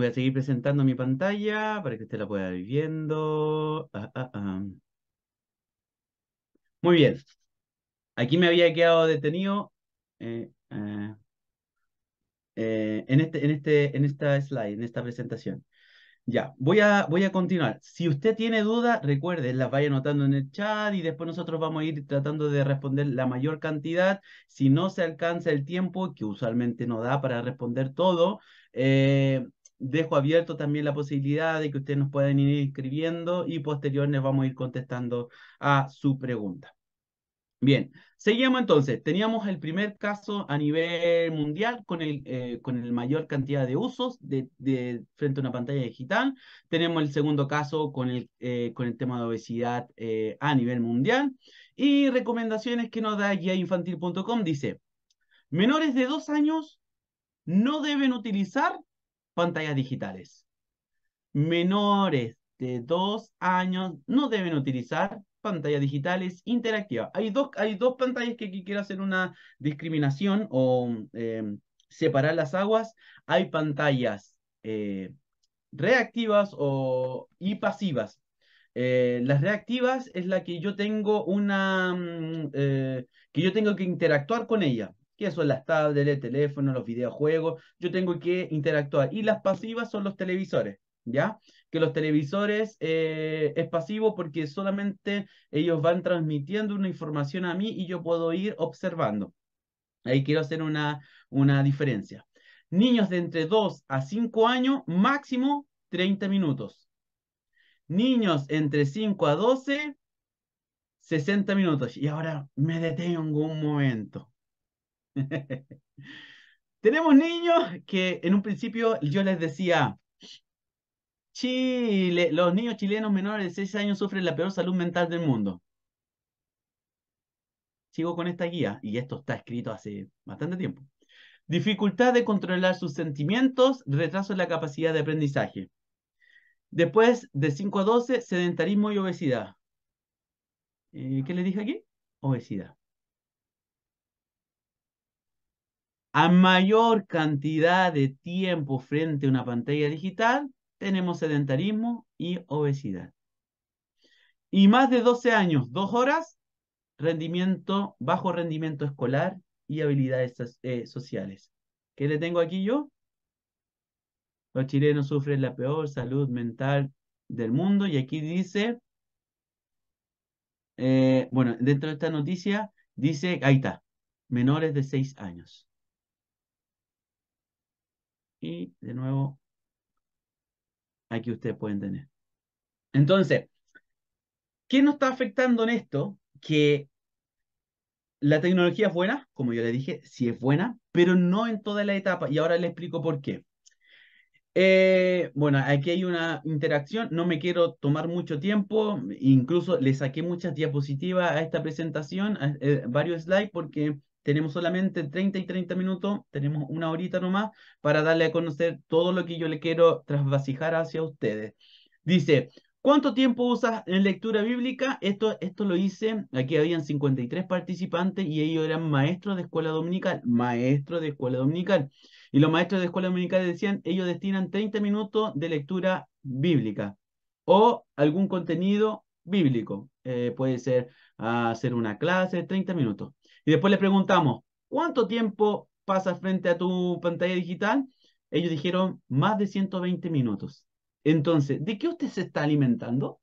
Voy a seguir presentando mi pantalla para que usted la pueda ir viendo. Ah, ah, ah. Muy bien. Aquí me había quedado detenido eh, eh, eh, en, este, en, este, en esta slide, en esta presentación. Ya, voy a, voy a continuar. Si usted tiene dudas, recuerde, las vaya anotando en el chat y después nosotros vamos a ir tratando de responder la mayor cantidad. Si no se alcanza el tiempo, que usualmente no da para responder todo, dejo abierto también la posibilidad de que ustedes nos puedan ir escribiendo y posteriormente vamos a ir contestando a su pregunta. Bien, seguimos entonces. Teníamos el primer caso a nivel mundial con el, eh, con el mayor cantidad de usos de, frente a una pantalla digital. Tenemos el segundo caso con el, eh, con el tema de obesidad eh, a nivel mundial. Y recomendaciones que nos da guiainfantil.com dice, menores de dos años no deben utilizar pantallas digitales. Menores de dos años no deben utilizar pantallas digitales interactivas. Hay dos, hay dos pantallas que quiero hacer una discriminación o em, separar las aguas. Hay pantallas eh, reactivas o, y pasivas. Eh, las reactivas es la que yo tengo una mm, eh, que yo tengo que interactuar con ella que son las tablets, el teléfono, los videojuegos, yo tengo que interactuar. Y las pasivas son los televisores, ¿ya? Que los televisores eh, es pasivo porque solamente ellos van transmitiendo una información a mí y yo puedo ir observando. Ahí quiero hacer una, una diferencia. Niños de entre 2 a 5 años, máximo 30 minutos. Niños entre 5 a 12, 60 minutos. Y ahora me detengo un momento. Tenemos niños que en un principio yo les decía, Chile, los niños chilenos menores de 6 años sufren la peor salud mental del mundo. Sigo con esta guía, y esto está escrito hace bastante tiempo. Dificultad de controlar sus sentimientos, retraso en la capacidad de aprendizaje. Después, de 5 a 12, sedentarismo y obesidad. Eh, ¿Qué les dije aquí? Obesidad. A mayor cantidad de tiempo frente a una pantalla digital, tenemos sedentarismo y obesidad. Y más de 12 años, dos horas, rendimiento, bajo rendimiento escolar y habilidades eh, sociales. ¿Qué le tengo aquí yo? Los chilenos sufren la peor salud mental del mundo y aquí dice, eh, bueno, dentro de esta noticia dice, ahí está, menores de 6 años. Y de nuevo, aquí ustedes pueden tener. Entonces, ¿qué nos está afectando en esto? Que la tecnología es buena, como yo le dije, sí es buena, pero no en toda la etapa. Y ahora le explico por qué. Eh, bueno, aquí hay una interacción, no me quiero tomar mucho tiempo, incluso le saqué muchas diapositivas a esta presentación, eh, varios slides, porque tenemos solamente 30 y 30 minutos, tenemos una horita nomás para darle a conocer todo lo que yo le quiero trasvasijar hacia ustedes. Dice, ¿cuánto tiempo usas en lectura bíblica? Esto, esto lo hice, aquí habían 53 participantes y ellos eran maestros de escuela dominical, maestros de escuela dominical. Y los maestros de escuela dominical decían, ellos destinan 30 minutos de lectura bíblica o algún contenido bíblico. Eh, puede ser ah, hacer una clase, 30 minutos. Y después les preguntamos, ¿cuánto tiempo pasa frente a tu pantalla digital? Ellos dijeron, más de 120 minutos. Entonces, ¿de qué usted se está alimentando?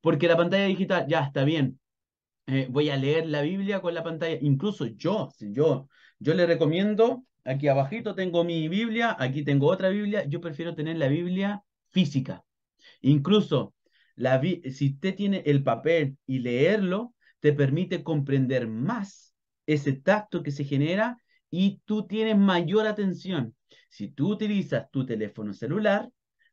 Porque la pantalla digital, ya está bien, eh, voy a leer la Biblia con la pantalla. Incluso yo, yo, yo le recomiendo, aquí abajito tengo mi Biblia, aquí tengo otra Biblia, yo prefiero tener la Biblia física. Incluso la, si usted tiene el papel y leerlo, te permite comprender más ese tacto que se genera y tú tienes mayor atención. Si tú utilizas tu teléfono celular,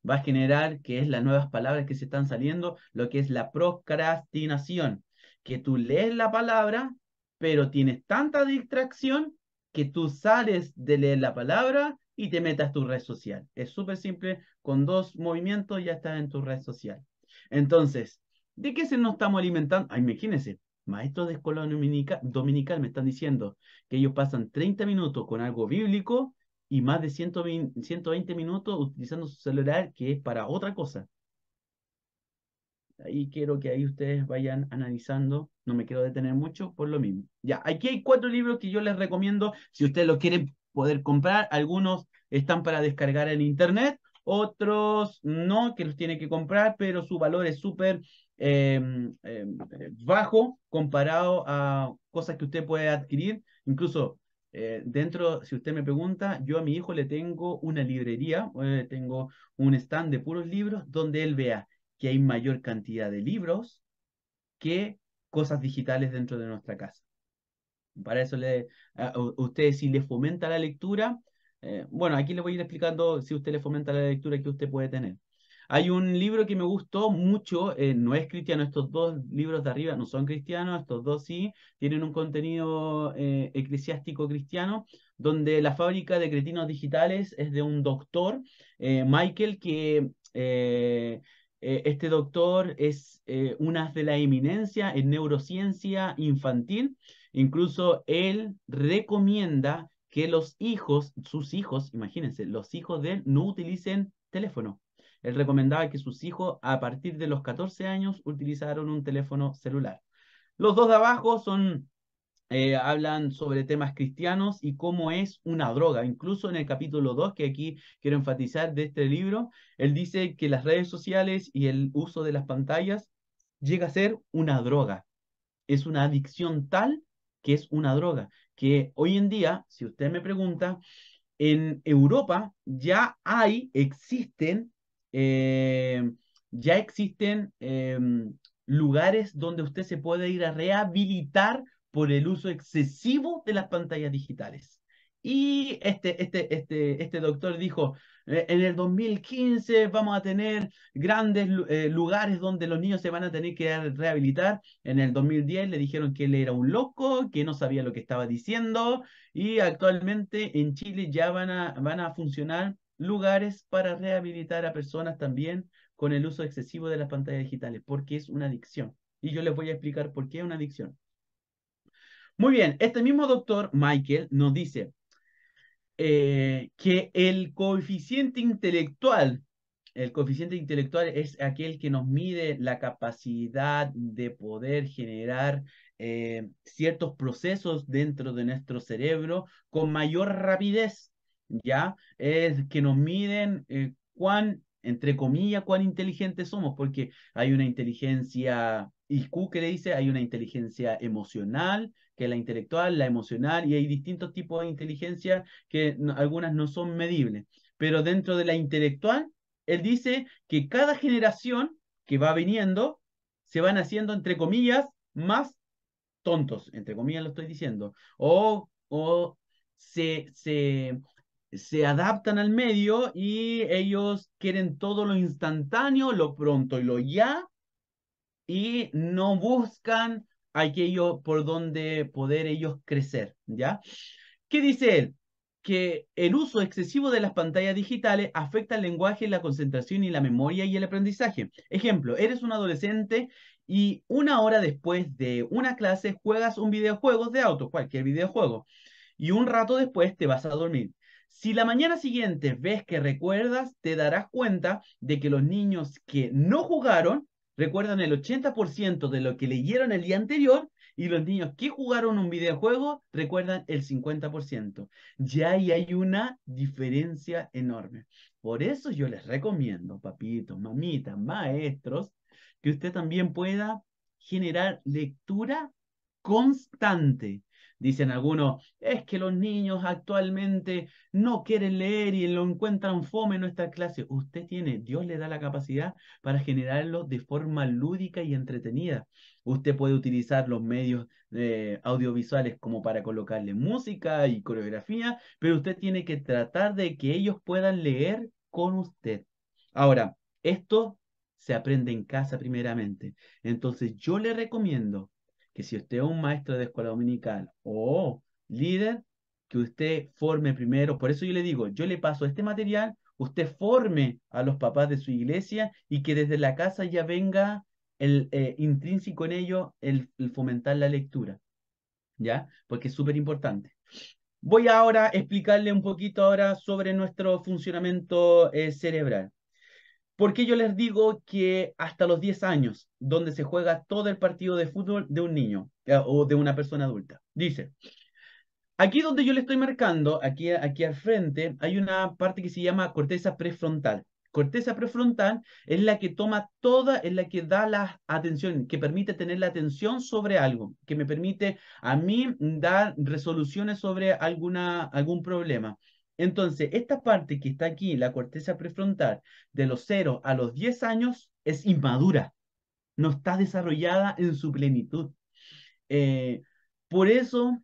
va a generar, que es las nuevas palabras que se están saliendo, lo que es la procrastinación, que tú lees la palabra, pero tienes tanta distracción que tú sales de leer la palabra y te metas tu red social. Es súper simple, con dos movimientos ya estás en tu red social. Entonces, ¿de qué se nos estamos alimentando? imagínense, maestros de escuela dominical me están diciendo que ellos pasan 30 minutos con algo bíblico y más de 120, 120 minutos utilizando su celular que es para otra cosa. Ahí quiero que ahí ustedes vayan analizando. No me quiero detener mucho por lo mismo. Ya, aquí hay cuatro libros que yo les recomiendo si ustedes los quieren poder comprar. Algunos están para descargar en internet, otros no, que los tiene que comprar, pero su valor es súper em, em, eh, bajo comparado a cosas que usted puede adquirir. Incluso eh, dentro, si usted me pregunta, yo a mi hijo le tengo una librería, eh, tengo un stand de puros libros donde él vea que hay mayor cantidad de libros que cosas digitales dentro de nuestra casa. Para eso le, usted si le fomenta la lectura, eh, bueno, aquí le voy a ir explicando si usted le fomenta la lectura que usted puede tener. Hay un libro que me gustó mucho, eh, no es cristiano, estos dos libros de arriba no son cristianos, estos dos sí, tienen un contenido eh, eclesiástico cristiano, donde la fábrica de cretinos digitales es de un doctor, Michael, que este doctor es una de la eminencia en neurociencia infantil, incluso él recomienda que los hijos, sus hijos, imagínense, los hijos de él no utilicen teléfono. Él recomendaba que sus hijos a partir de los 14 años utilizaran un teléfono celular. Los dos de abajo son eh, hablan sobre temas cristianos y cómo es una droga. Incluso en el capítulo 2, que aquí quiero enfatizar de este libro, él dice que las redes sociales y el uso de las pantallas llega a ser una droga. Es una adicción tal que es una droga, que hoy en día, si usted me pregunta, en Europa ya hay, existen, eh, ya existen em, lugares donde usted se puede ir a rehabilitar por el uso excesivo de las pantallas digitales. Y este, este, este, este doctor dijo, eh, en el 2015 vamos a tener grandes eh, lugares donde los niños se van a tener que rehabilitar. En el 2010 le dijeron que él era un loco, que no sabía lo que estaba diciendo y actualmente en Chile ya van a, van a funcionar lugares para rehabilitar a personas también con el uso excesivo de las pantallas digitales, porque es una adicción. Y yo les voy a explicar por qué es una adicción. Muy bien, este mismo doctor Michael nos dice, eh, que el coeficiente intelectual, el coeficiente intelectual es aquel que nos mide la capacidad de poder generar eh, ciertos procesos dentro de nuestro cerebro con mayor rapidez, ¿ya? Es que nos miden eh, cuán, entre comillas, cuán inteligentes somos, porque hay una inteligencia IQ que le dice, hay una inteligencia emocional, que la intelectual, la emocional, y hay distintos tipos de inteligencia que algunas no son medibles. Pero dentro de la intelectual, él dice que cada generación que va viniendo se van haciendo, entre comillas, más tontos, entre comillas lo estoy diciendo, o, o se, se, se adaptan al medio y ellos quieren todo lo instantáneo, lo pronto y lo ya, y no buscan aquello por donde poder ellos crecer, ¿ya? ¿Qué dice él? Que el uso excesivo de las pantallas digitales afecta el lenguaje, la concentración y la memoria y el aprendizaje. Ejemplo, eres un adolescente y una hora después de una clase juegas un videojuego de auto, cualquier videojuego, y un rato después te vas a dormir. Si la mañana siguiente ves que recuerdas, te darás cuenta de que los niños que no jugaron recuerdan el 80% de lo que leyeron el día anterior y los niños que jugaron un videojuego recuerdan el 50%. Ya ahí hay una diferencia enorme. Por eso yo les recomiendo, papitos, mamitas, maestros, que usted también pueda generar lectura constante. Dicen algunos, es que los niños actualmente no quieren leer y lo encuentran fome en nuestra clase. Usted tiene, Dios le da la capacidad para generarlo de forma lúdica y entretenida. Usted puede utilizar los medios eh, audiovisuales como para colocarle música y coreografía, pero usted tiene que tratar de que ellos puedan leer con usted. Ahora, esto se aprende en casa primeramente. Entonces yo le recomiendo que si usted es un maestro de escuela dominical o líder, que usted forme primero. Por eso yo le digo, yo le paso este material, usted forme a los papás de su iglesia y que desde la casa ya venga el eh, intrínseco en ello el, fomentar la lectura. ¿Ya? Porque es súper importante. Voy ahora a explicarle un poquito ahora sobre nuestro funcionamiento eh, cerebral. ¿Por yo les digo que hasta los 10 años, donde se juega todo el partido de fútbol de un niño eh, o de una persona adulta? Dice, aquí donde yo le estoy marcando, aquí, aquí al frente, hay una parte que se llama corteza prefrontal. Corteza prefrontal es la que toma toda, es la que da la atención, que permite tener la atención sobre algo, que me permite a mí dar resoluciones sobre alguna, algún problema. Entonces, esta parte que está aquí, la corteza prefrontal, de los 0 a los 10 años, es inmadura, no está desarrollada en su plenitud. Eh, por eso,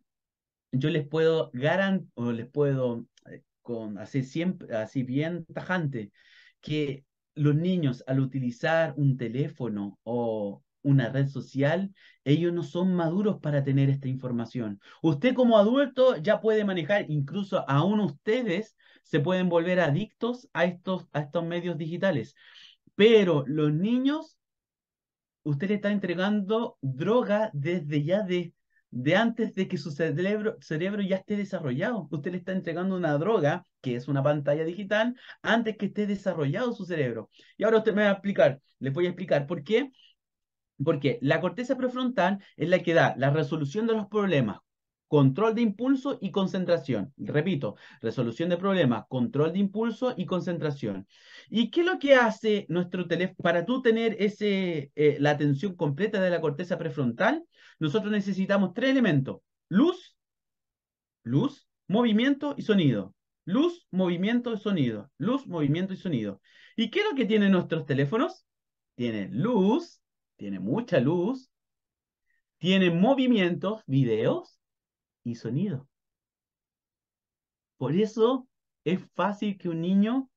yo les puedo garantizar, o les puedo, eh, con, hacer siempre, así bien tajante, que los niños al utilizar un teléfono o una red social, ellos no son maduros para tener esta información. Usted como adulto ya puede manejar, incluso aún ustedes se pueden volver adictos a estos, a estos medios digitales. Pero los niños, usted le está entregando droga desde ya de, de antes de que su cerebro, cerebro ya esté desarrollado. Usted le está entregando una droga, que es una pantalla digital, antes que esté desarrollado su cerebro. Y ahora usted me va a explicar, les voy a explicar por qué porque la corteza prefrontal es la que da la resolución de los problemas, control de impulso y concentración. Repito, resolución de problemas, control de impulso y concentración. ¿Y qué es lo que hace nuestro teléfono? Para tú tener ese, eh, la atención completa de la corteza prefrontal, nosotros necesitamos tres elementos. Luz, luz, movimiento y sonido. Luz, movimiento y sonido. Luz, movimiento y sonido. ¿Y qué es lo que tienen nuestros teléfonos? Tienen luz, tiene mucha luz, tiene movimientos, videos y sonido. Por eso es fácil que un niño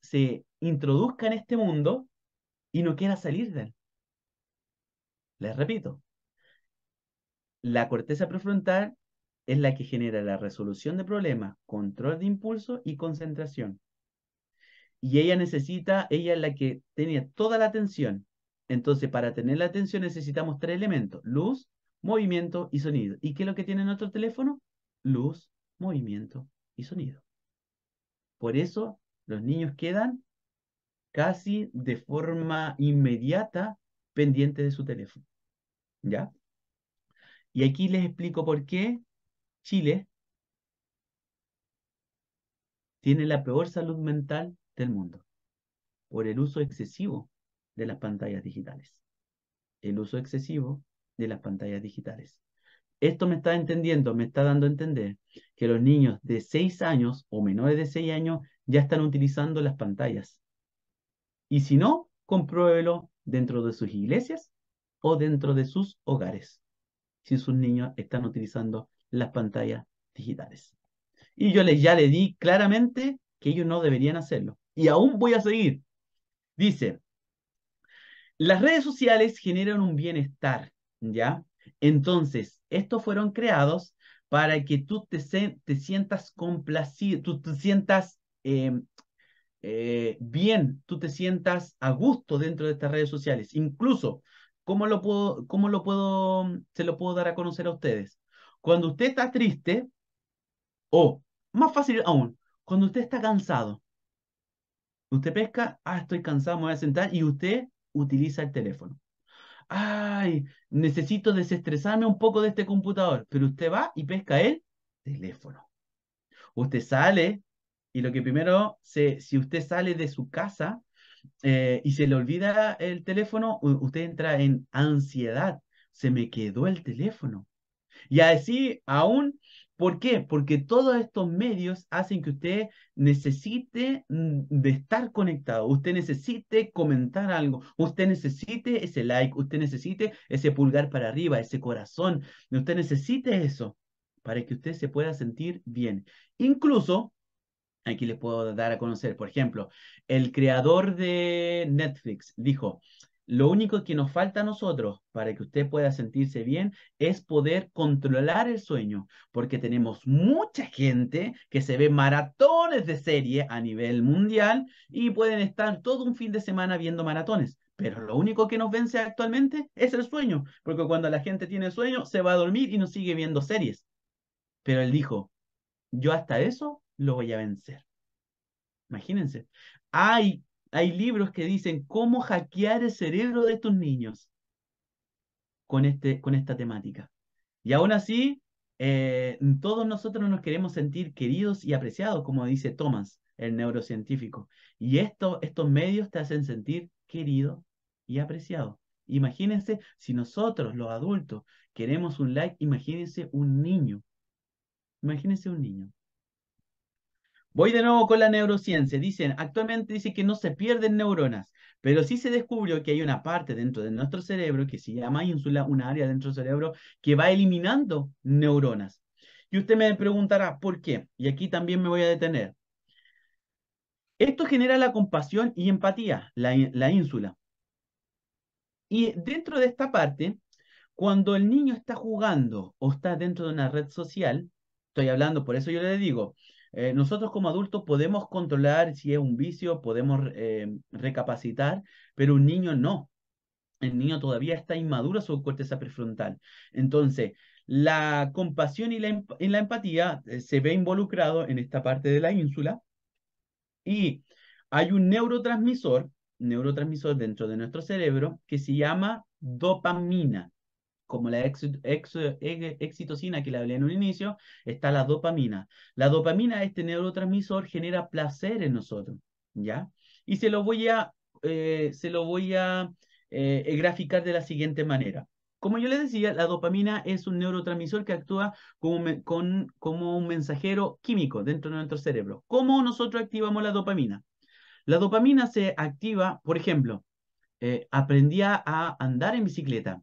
se introduzca en este mundo y no quiera salir de él. Les repito, la corteza prefrontal es la que genera la resolución de problemas, control de impulso y concentración. Y ella necesita, ella es la que tenía toda la atención, entonces, para tener la atención necesitamos tres elementos, luz, movimiento y sonido. ¿Y qué es lo que tiene otro teléfono? Luz, movimiento y sonido. Por eso los niños quedan casi de forma inmediata pendientes de su teléfono. ¿Ya? Y aquí les explico por qué Chile tiene la peor salud mental del mundo por el uso excesivo de las pantallas digitales. El uso excesivo de las pantallas digitales. Esto me está entendiendo, me está dando a entender que los niños de 6 años o menores de 6 años ya están utilizando las pantallas. Y si no, compruébelo dentro de sus iglesias o dentro de sus hogares, si sus niños están utilizando las pantallas digitales. Y yo les, ya le di claramente que ellos no deberían hacerlo. Y aún voy a seguir. Dice, las redes sociales generan un bienestar, ¿ya? Entonces, estos fueron creados para que tú te, sientas complacido, tú te sientas em, eh, bien, tú te sientas a gusto dentro de estas redes sociales. Incluso, ¿cómo lo puedo, cómo lo puedo, se lo puedo dar a conocer a ustedes? Cuando usted está triste, o más fácil aún, cuando usted está cansado, usted pesca, ah, estoy cansado, me voy a sentar, y usted utiliza el teléfono. Ay, necesito desestresarme un poco de este computador, pero usted va y pesca el teléfono. Usted sale y lo que primero, se, si usted sale de su casa eh, y se le olvida el teléfono, usted entra en ansiedad. Se me quedó el teléfono. Y así aún ¿Por qué? Porque todos estos medios hacen que usted necesite mm, de estar conectado, usted necesite comentar algo, usted necesite ese like, usted necesite ese pulgar para arriba, ese corazón, usted necesite eso para que usted se pueda sentir bien. Incluso, aquí les puedo dar a conocer, por ejemplo, el creador de Netflix dijo, lo único que nos falta a nosotros para que usted pueda sentirse bien es poder controlar el sueño, porque tenemos mucha gente que se ve maratones de serie a nivel mundial y pueden estar todo un fin de semana viendo maratones. Pero lo único que nos vence actualmente es el sueño, porque cuando la gente tiene sueño se va a dormir y no sigue viendo series. Pero él dijo, yo hasta eso lo voy a vencer. Imagínense, hay hay libros que dicen cómo hackear el cerebro de estos niños con, este, con esta temática. Y aún así, eh, todos nosotros nos queremos sentir queridos y apreciados, como dice Thomas, el neurocientífico. Y esto, estos medios te hacen sentir querido y apreciado. Imagínense, si nosotros, los adultos, queremos un like, imagínense un niño. Imagínense un niño. Voy de nuevo con la neurociencia. Dicen, actualmente dice que no se pierden neuronas, pero sí se descubrió que hay una parte dentro de nuestro cerebro que se llama ínsula, una área dentro del cerebro que va eliminando neuronas. Y usted me preguntará, ¿por qué? Y aquí también me voy a detener. Esto genera la compasión y empatía, la, la ínsula. Y dentro de esta parte, cuando el niño está jugando o está dentro de una red social, estoy hablando, por eso yo le digo, eh, nosotros como adultos podemos controlar si es un vicio, podemos eh, recapacitar, pero un niño no. El niño todavía está inmaduro su corteza prefrontal. Entonces, la compasión y la, empatía eh, se ve involucrado en esta parte de la ínsula y hay un neurotransmisor, neurotransmisor dentro de nuestro cerebro que se llama dopamina como la ex, que le hablé en un inicio, está la dopamina. La dopamina, este neurotransmisor, genera placer en nosotros, ¿ya? Y se lo voy a, eh, se lo voy a eh, graficar de la siguiente manera. Como yo les decía, la dopamina es un neurotransmisor que actúa como, como un mensajero químico dentro de nuestro cerebro. ¿Cómo nosotros activamos la dopamina? La dopamina se activa, por ejemplo, aprendía eh, aprendí a andar en bicicleta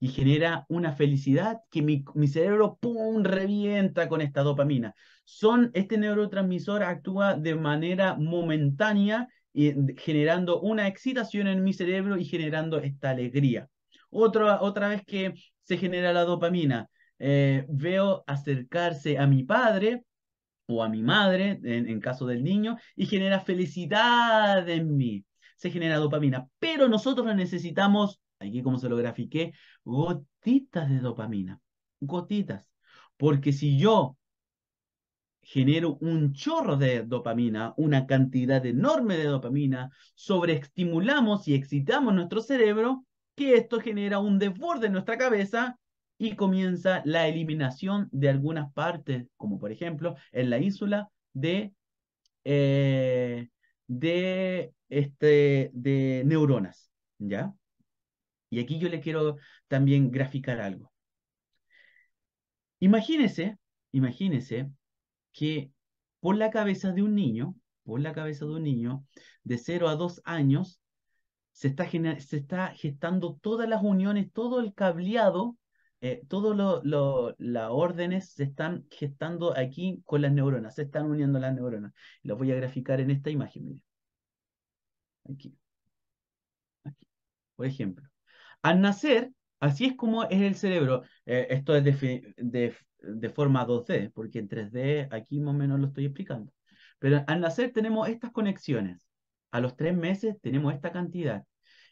y genera una felicidad que mi, cerebro ¡pum! revienta con esta dopamina. Son, este neurotransmisor actúa de manera momentánea, y, generando una excitación en mi cerebro y generando esta alegría. Otra, otra vez que se genera la dopamina, eh, veo acercarse a mi padre o a mi madre, en, en caso del niño, y genera felicidad en mí. Se genera dopamina, pero nosotros la necesitamos Aquí como se lo grafiqué, gotitas de dopamina, gotitas. Porque si yo genero un chorro de dopamina, una cantidad enorme de dopamina, sobreestimulamos y excitamos nuestro cerebro, que esto genera un desborde en nuestra cabeza y comienza la eliminación de algunas partes, como por ejemplo en la ínsula de, eh, de, este, de neuronas, ¿ya? Y aquí yo le quiero también graficar algo. Imagínese, imagínese que por la cabeza de un niño, por la cabeza de un niño de 0 a 2 años, se está, se está gestando todas las uniones, todo el cableado, eh, todas las órdenes se están gestando aquí con las neuronas, se están uniendo las neuronas. lo voy a graficar en esta imagen. Aquí. aquí. Por ejemplo, al nacer, así es como es el cerebro. Eh, esto es de, forma 2D, porque en 3D aquí más o menos lo estoy explicando. Pero al nacer tenemos estas conexiones. A los tres meses tenemos esta cantidad.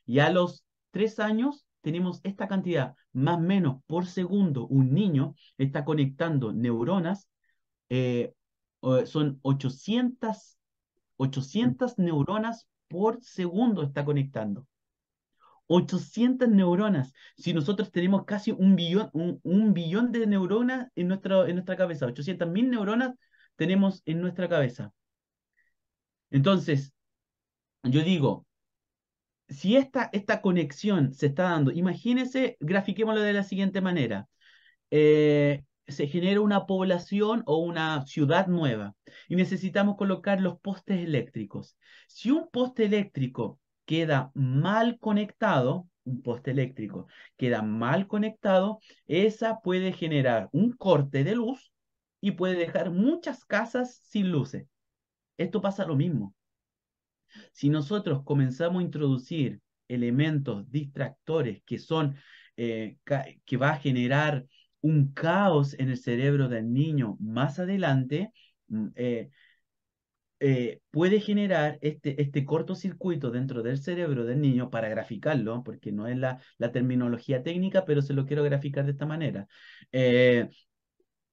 Y a los tres años tenemos esta cantidad, más o menos por segundo. Un niño está conectando neuronas. Eh, son 800, 800 neuronas por segundo está conectando. 800 neuronas. Si nosotros tenemos casi un billón, un, billón de neuronas en, nuestra cabeza, 800 mil neuronas tenemos en nuestra cabeza. Entonces, yo digo, si esta, esta conexión se está dando, imagínense, grafiquémoslo de la siguiente manera. Eh, se genera una población o una ciudad nueva y necesitamos colocar los postes eléctricos. Si un poste eléctrico queda mal conectado, un poste eléctrico queda mal conectado, esa puede generar un corte de luz y puede dejar muchas casas sin luces. Esto pasa lo mismo. Si nosotros comenzamos a introducir elementos distractores que son, eh, que va a generar un caos en el cerebro del niño más adelante, mm, eh, eh, puede generar este, este cortocircuito dentro del cerebro del niño para graficarlo, porque no es la, terminología técnica, pero se lo quiero graficar de esta manera. Eh,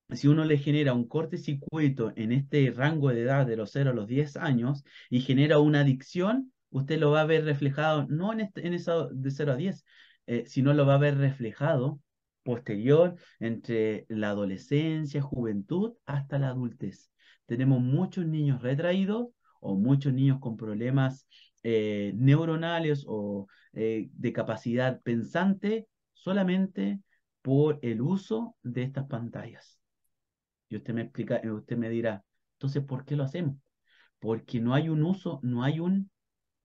si uno le genera un cortocircuito en este rango de edad de los 0 a los 10 años y genera una adicción, usted lo va a ver reflejado, no en, esa este, de 0 a 10, eh, sino lo va a ver reflejado posterior entre la adolescencia, juventud, hasta la adultez tenemos muchos niños retraídos o muchos niños con problemas eh, neuronales o eh, de capacidad pensante solamente por el uso de estas pantallas. Y usted me explica, eh, usted me dirá, entonces, ¿por qué lo hacemos? Porque no hay un uso, no hay un,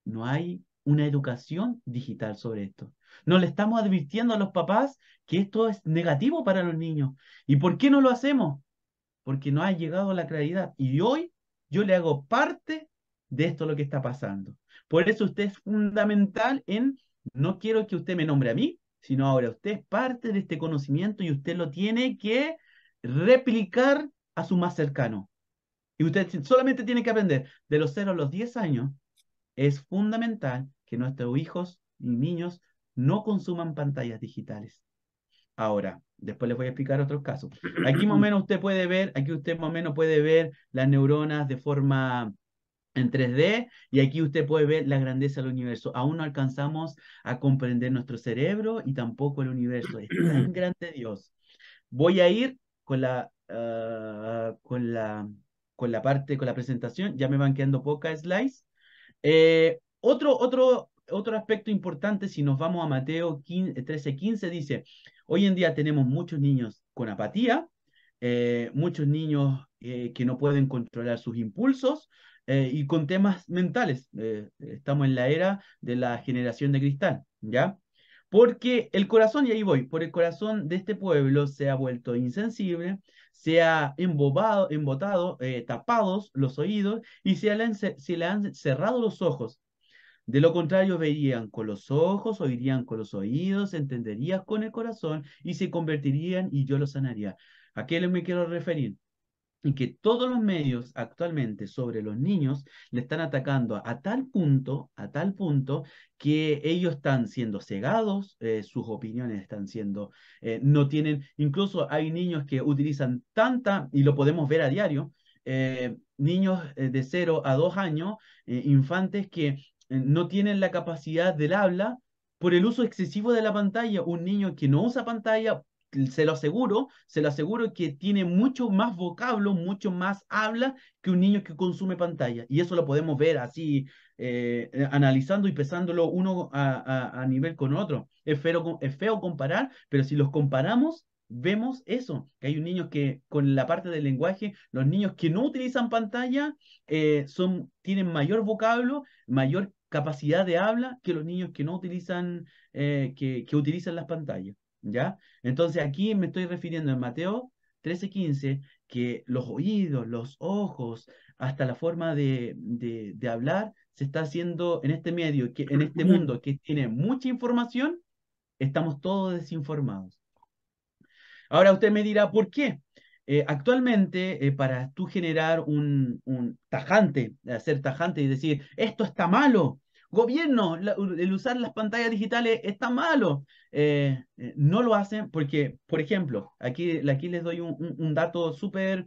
no hay una educación digital sobre esto. No le estamos advirtiendo a los papás que esto es negativo para los niños. ¿Y por qué no lo hacemos? porque no ha llegado a la claridad. Y hoy yo le hago parte de esto lo que está pasando. Por eso usted es fundamental en, no quiero que usted me nombre a mí, sino ahora usted es parte de este conocimiento y usted lo tiene que replicar a su más cercano. Y usted solamente tiene que aprender de los 0 a los diez años. Es fundamental que nuestros hijos y niños no consuman pantallas digitales ahora. Después les voy a explicar otros casos. Aquí más o menos usted puede ver, aquí usted más o menos puede ver las neuronas de forma en 3D y aquí usted puede ver la grandeza del universo. Aún no alcanzamos a comprender nuestro cerebro y tampoco el universo. Es tan grande Dios. Voy a ir con la, ah, con la, con la parte, con la presentación. Ya me van quedando pocas slides. Eh, otro, otro, otro aspecto importante, si nos vamos a Mateo 13.15, eh, dice, hoy en día tenemos muchos niños con apatía, eh, muchos niños eh, que no pueden controlar sus impulsos y con temas mentales. estamos en la era de la generación de cristal, ¿ya? Porque el corazón, y ahí voy, por el corazón de este pueblo se ha vuelto insensible, se ha embobado, embotado, tapados los oídos y se, se le han cerrado los ojos de lo contrario, verían con los ojos, oirían con los oídos, entenderían con el corazón y se convertirían y yo los sanaría. ¿A qué me quiero referir? y que todos los medios actualmente sobre los niños le están atacando a, tal punto, a tal punto, que ellos están siendo cegados, eh, sus opiniones están siendo, eh, no tienen, incluso hay niños que utilizan tanta, y lo podemos ver a diario, eh, niños de 0 a 2 años, infantes que eh, no tienen la capacidad del habla por el uso excesivo de la pantalla. Un niño que no usa pantalla, se lo aseguro, se lo aseguro que tiene mucho más vocablo, mucho más habla que un niño que consume pantalla. Y eso lo podemos ver así, eh, analizando y pesándolo uno a, nivel con otro. Es feo, comparar, pero si los comparamos, vemos eso, que hay niño que con la parte del lenguaje, los niños que no utilizan pantalla eh, son, tienen mayor vocablo, mayor capacidad de habla que los niños que no utilizan, eh, que, que utilizan las pantallas. ¿Ya? Entonces aquí me estoy refiriendo en Mateo 13:15 que los oídos, los ojos, hasta la forma de, de, hablar se está haciendo en este medio, en este mundo que tiene mucha información, estamos todos desinformados. Ahora usted me dirá, ¿por qué? Eh, actualmente, eh, para tú generar un, tajante, hacer tajante y decir, esto está malo, gobierno, el usar las pantallas digitales está malo. Eh, no lo hacen porque, por ejemplo, aquí, aquí les doy un, dato súper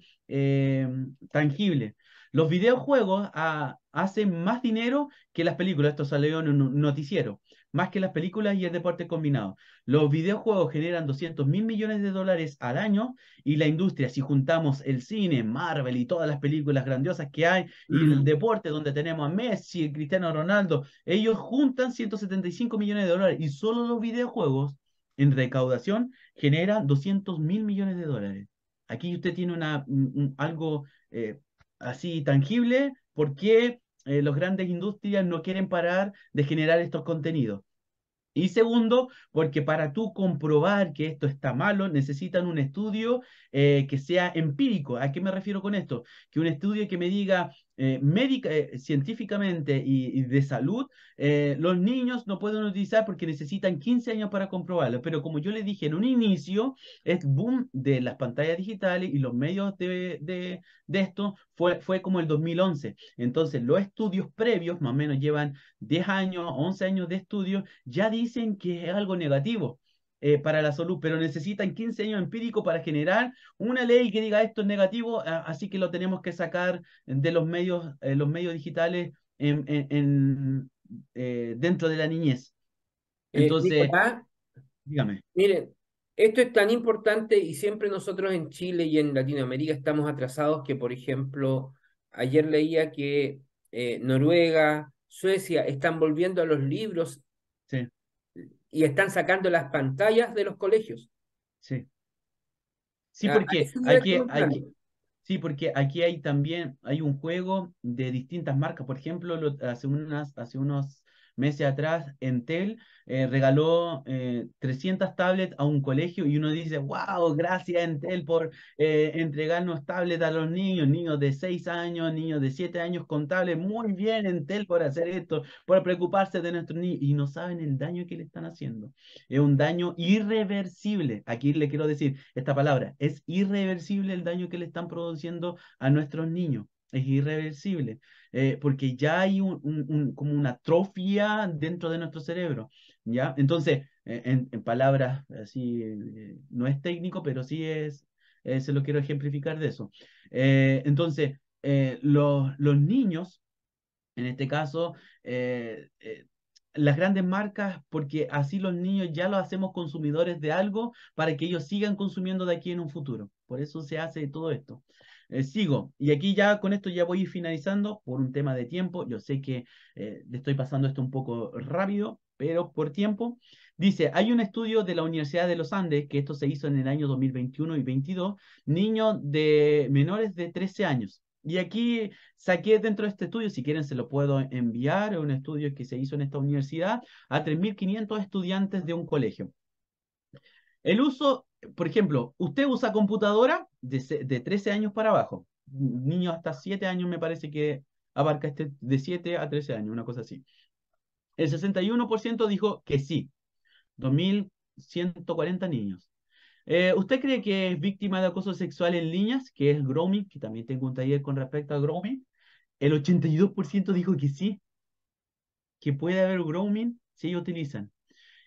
tangible. Los videojuegos ah, hacen más dinero que las películas. Esto salió en un noticiero más que las películas y el deporte combinado. Los videojuegos generan 200 mil millones de dólares al año y la industria, si juntamos el cine, Marvel y todas las películas grandiosas que hay, y el deporte donde tenemos a Messi, Cristiano Ronaldo, ellos juntan 175 millones de dólares y solo los videojuegos en recaudación generan 200 mil millones de dólares. Aquí usted tiene una, algo eh, así tangible, ¿Por porque eh, los grandes industrias no quieren parar de generar estos contenidos. Y segundo, porque para tú comprobar que esto está malo, necesitan un estudio eh, que sea empírico. ¿A qué me refiero con esto? Que un estudio que me diga, eh, médica, eh, científicamente y, de salud, eh, los niños no pueden utilizar porque necesitan 15 años para comprobarlo. Pero como yo le dije en un inicio, es boom de las pantallas digitales y los medios de, esto fue, fue como el 2011. Entonces, los estudios previos, más o menos llevan 10 años, 11 años de estudios, ya dicen que es algo negativo. Eh, para la salud, pero necesitan 15 años empíricos para generar una ley que diga esto es negativo, así que lo tenemos que sacar de los medios, eh, los medios digitales eh, dentro de la niñez. Entonces, dígame. Miren, esto es tan importante y siempre nosotros en Chile y en Latinoamérica estamos atrasados que, por ejemplo, ayer leía que Noruega, Suecia están volviendo a los libros sí y están sacando las pantallas de los colegios. Sí. Sí, ah, porque sí, porque aquí hay también hay un juego de distintas marcas. Por ejemplo, hace, unas, hace unos meses atrás, Entel eh, regaló 300 eh, tablets a un colegio y uno dice, wow, gracias Entel por eh, entregarnos tablets a los niños, niños de 6 años, niños de 7 años con tablets. Muy bien Entel por hacer esto, por preocuparse de nuestros niños y no saben el daño que le están haciendo. Es un daño irreversible. Aquí le quiero decir esta palabra, es irreversible el daño que le están produciendo a nuestros niños. Es irreversible. Eh, porque ya hay un, como una atrofia dentro de nuestro cerebro, ¿ya? Entonces, e, en, palabras así, eh, no es técnico, pero sí es, eh, se lo quiero ejemplificar de eso. entonces, los, los, niños, en este caso, las grandes marcas, porque así los niños ya los hacemos consumidores de algo para que ellos sigan consumiendo de aquí en un futuro. Por eso se hace todo esto. Eh, sigo, y aquí ya con esto ya voy finalizando por un tema de tiempo. Yo sé que eh, estoy pasando esto un poco rápido, pero por tiempo. Dice, hay un estudio de la Universidad de los Andes, que esto se hizo en el año 2021 y 22, niños de menores de 13 años. Y aquí saqué dentro de este estudio, si quieren se lo puedo enviar, un estudio que se hizo en esta universidad a 3.500 estudiantes de un colegio. El uso por ejemplo, usted usa computadora de, de 13 años para abajo. Niños hasta 7 años me parece que abarca este de 7 a 13 años, una cosa así. El 61% dijo que sí. 2.140 niños. Eh, ¿Usted cree que es víctima de acoso sexual en líneas, que es grooming, que también tengo un taller con respecto a grooming? El 82% dijo que sí, que puede haber grooming si ellos utilizan.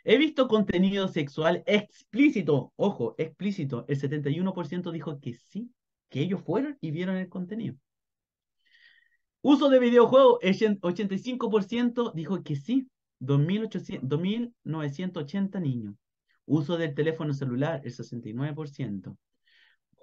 He visto contenido sexual explícito, ojo, explícito. El 71% dijo que sí, que ellos fueron y vieron el contenido. Uso de videojuegos, el 85% dijo que sí, 2.980 niños. Uso del teléfono celular, el 69%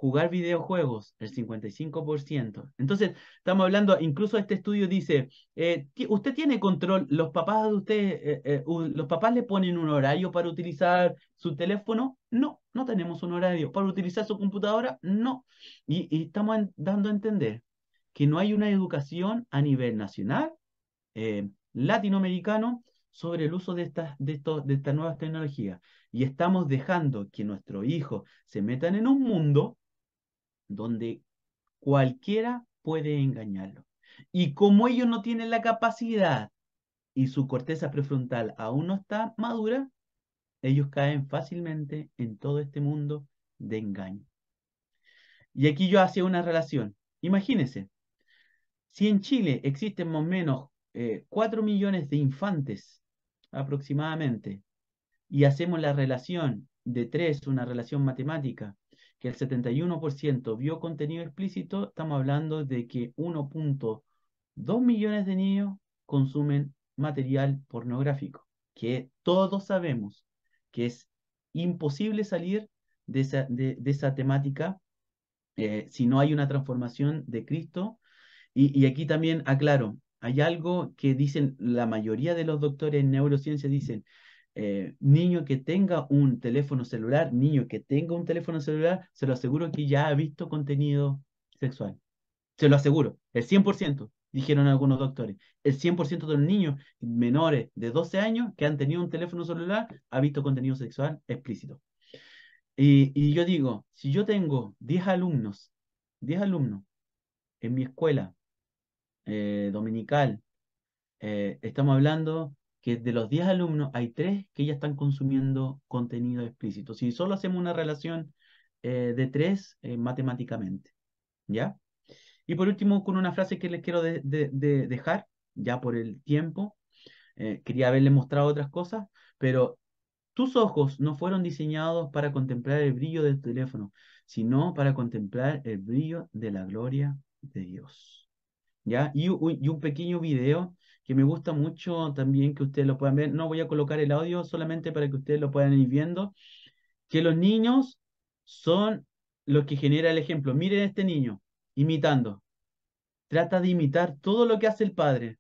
jugar videojuegos, el 55%. Entonces, estamos hablando, incluso este estudio dice, eh, usted tiene control, los papás de usted, eh, eh, los papás le ponen un horario para utilizar su teléfono, no, no tenemos un horario. Para utilizar su computadora, no. Y, estamos dando a entender que no hay una educación a nivel nacional, latinoamericano, sobre el uso de estas, de de estas nuevas tecnologías. Y estamos dejando que nuestros hijos se metan en un mundo donde cualquiera puede engañarlo. Y como ellos no tienen la capacidad y su corteza prefrontal aún no está madura, ellos caen fácilmente en todo este mundo de engaño. Y aquí yo hacía una relación. Imagínense, si en Chile existen más o menos eh, cuatro 4 millones de infantes aproximadamente, y hacemos la relación de 3, una relación matemática, que el 71% vio contenido explícito, estamos hablando de que 1.2 millones de niños consumen material pornográfico, que todos sabemos que es imposible salir de esa, de, esa temática eh, si no hay una transformación de Cristo. Y, y, aquí también aclaro, hay algo que dicen la mayoría de los doctores en neurociencia, dicen, eh, niño que tenga un teléfono celular, niño que tenga un teléfono celular, se lo aseguro que ya ha visto contenido sexual. Se lo aseguro, el 100%, dijeron algunos doctores. El 100% de los niños menores de 12 años que han tenido un teléfono celular ha visto contenido sexual explícito. Y, yo digo, si yo tengo 10 alumnos, 10 alumnos en mi escuela eh, dominical, eh, estamos hablando que de los 10 alumnos hay 3 que ya están consumiendo contenido explícito. Si solo hacemos una relación eh, de 3 eh, matemáticamente, ¿ya? Y por último, con una frase que les quiero dejar, ya por el tiempo, eh, quería haberle mostrado otras cosas, pero tus ojos no fueron diseñados para contemplar el brillo del teléfono, sino para contemplar el brillo de la gloria de Dios. ¿Ya? y un pequeño video que me gusta mucho también que ustedes lo puedan ver. No voy a colocar el audio solamente para que ustedes lo puedan ir viendo, que los niños son los que genera el ejemplo. Miren a este niño, imitando. Trata de imitar todo lo que hace el padre.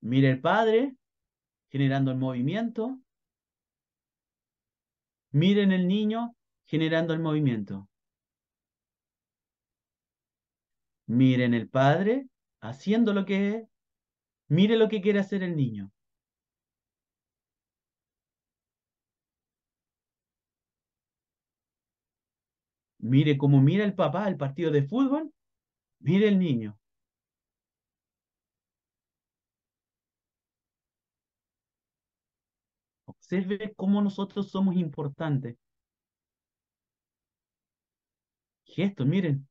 Miren el padre, generando el movimiento. Miren el niño, generando el movimiento. Miren el padre, haciendo lo que Mire lo que quiere hacer el niño. Mire cómo mira el papá al partido de fútbol. Mire el niño. Observe cómo nosotros somos importantes. Gestos, miren.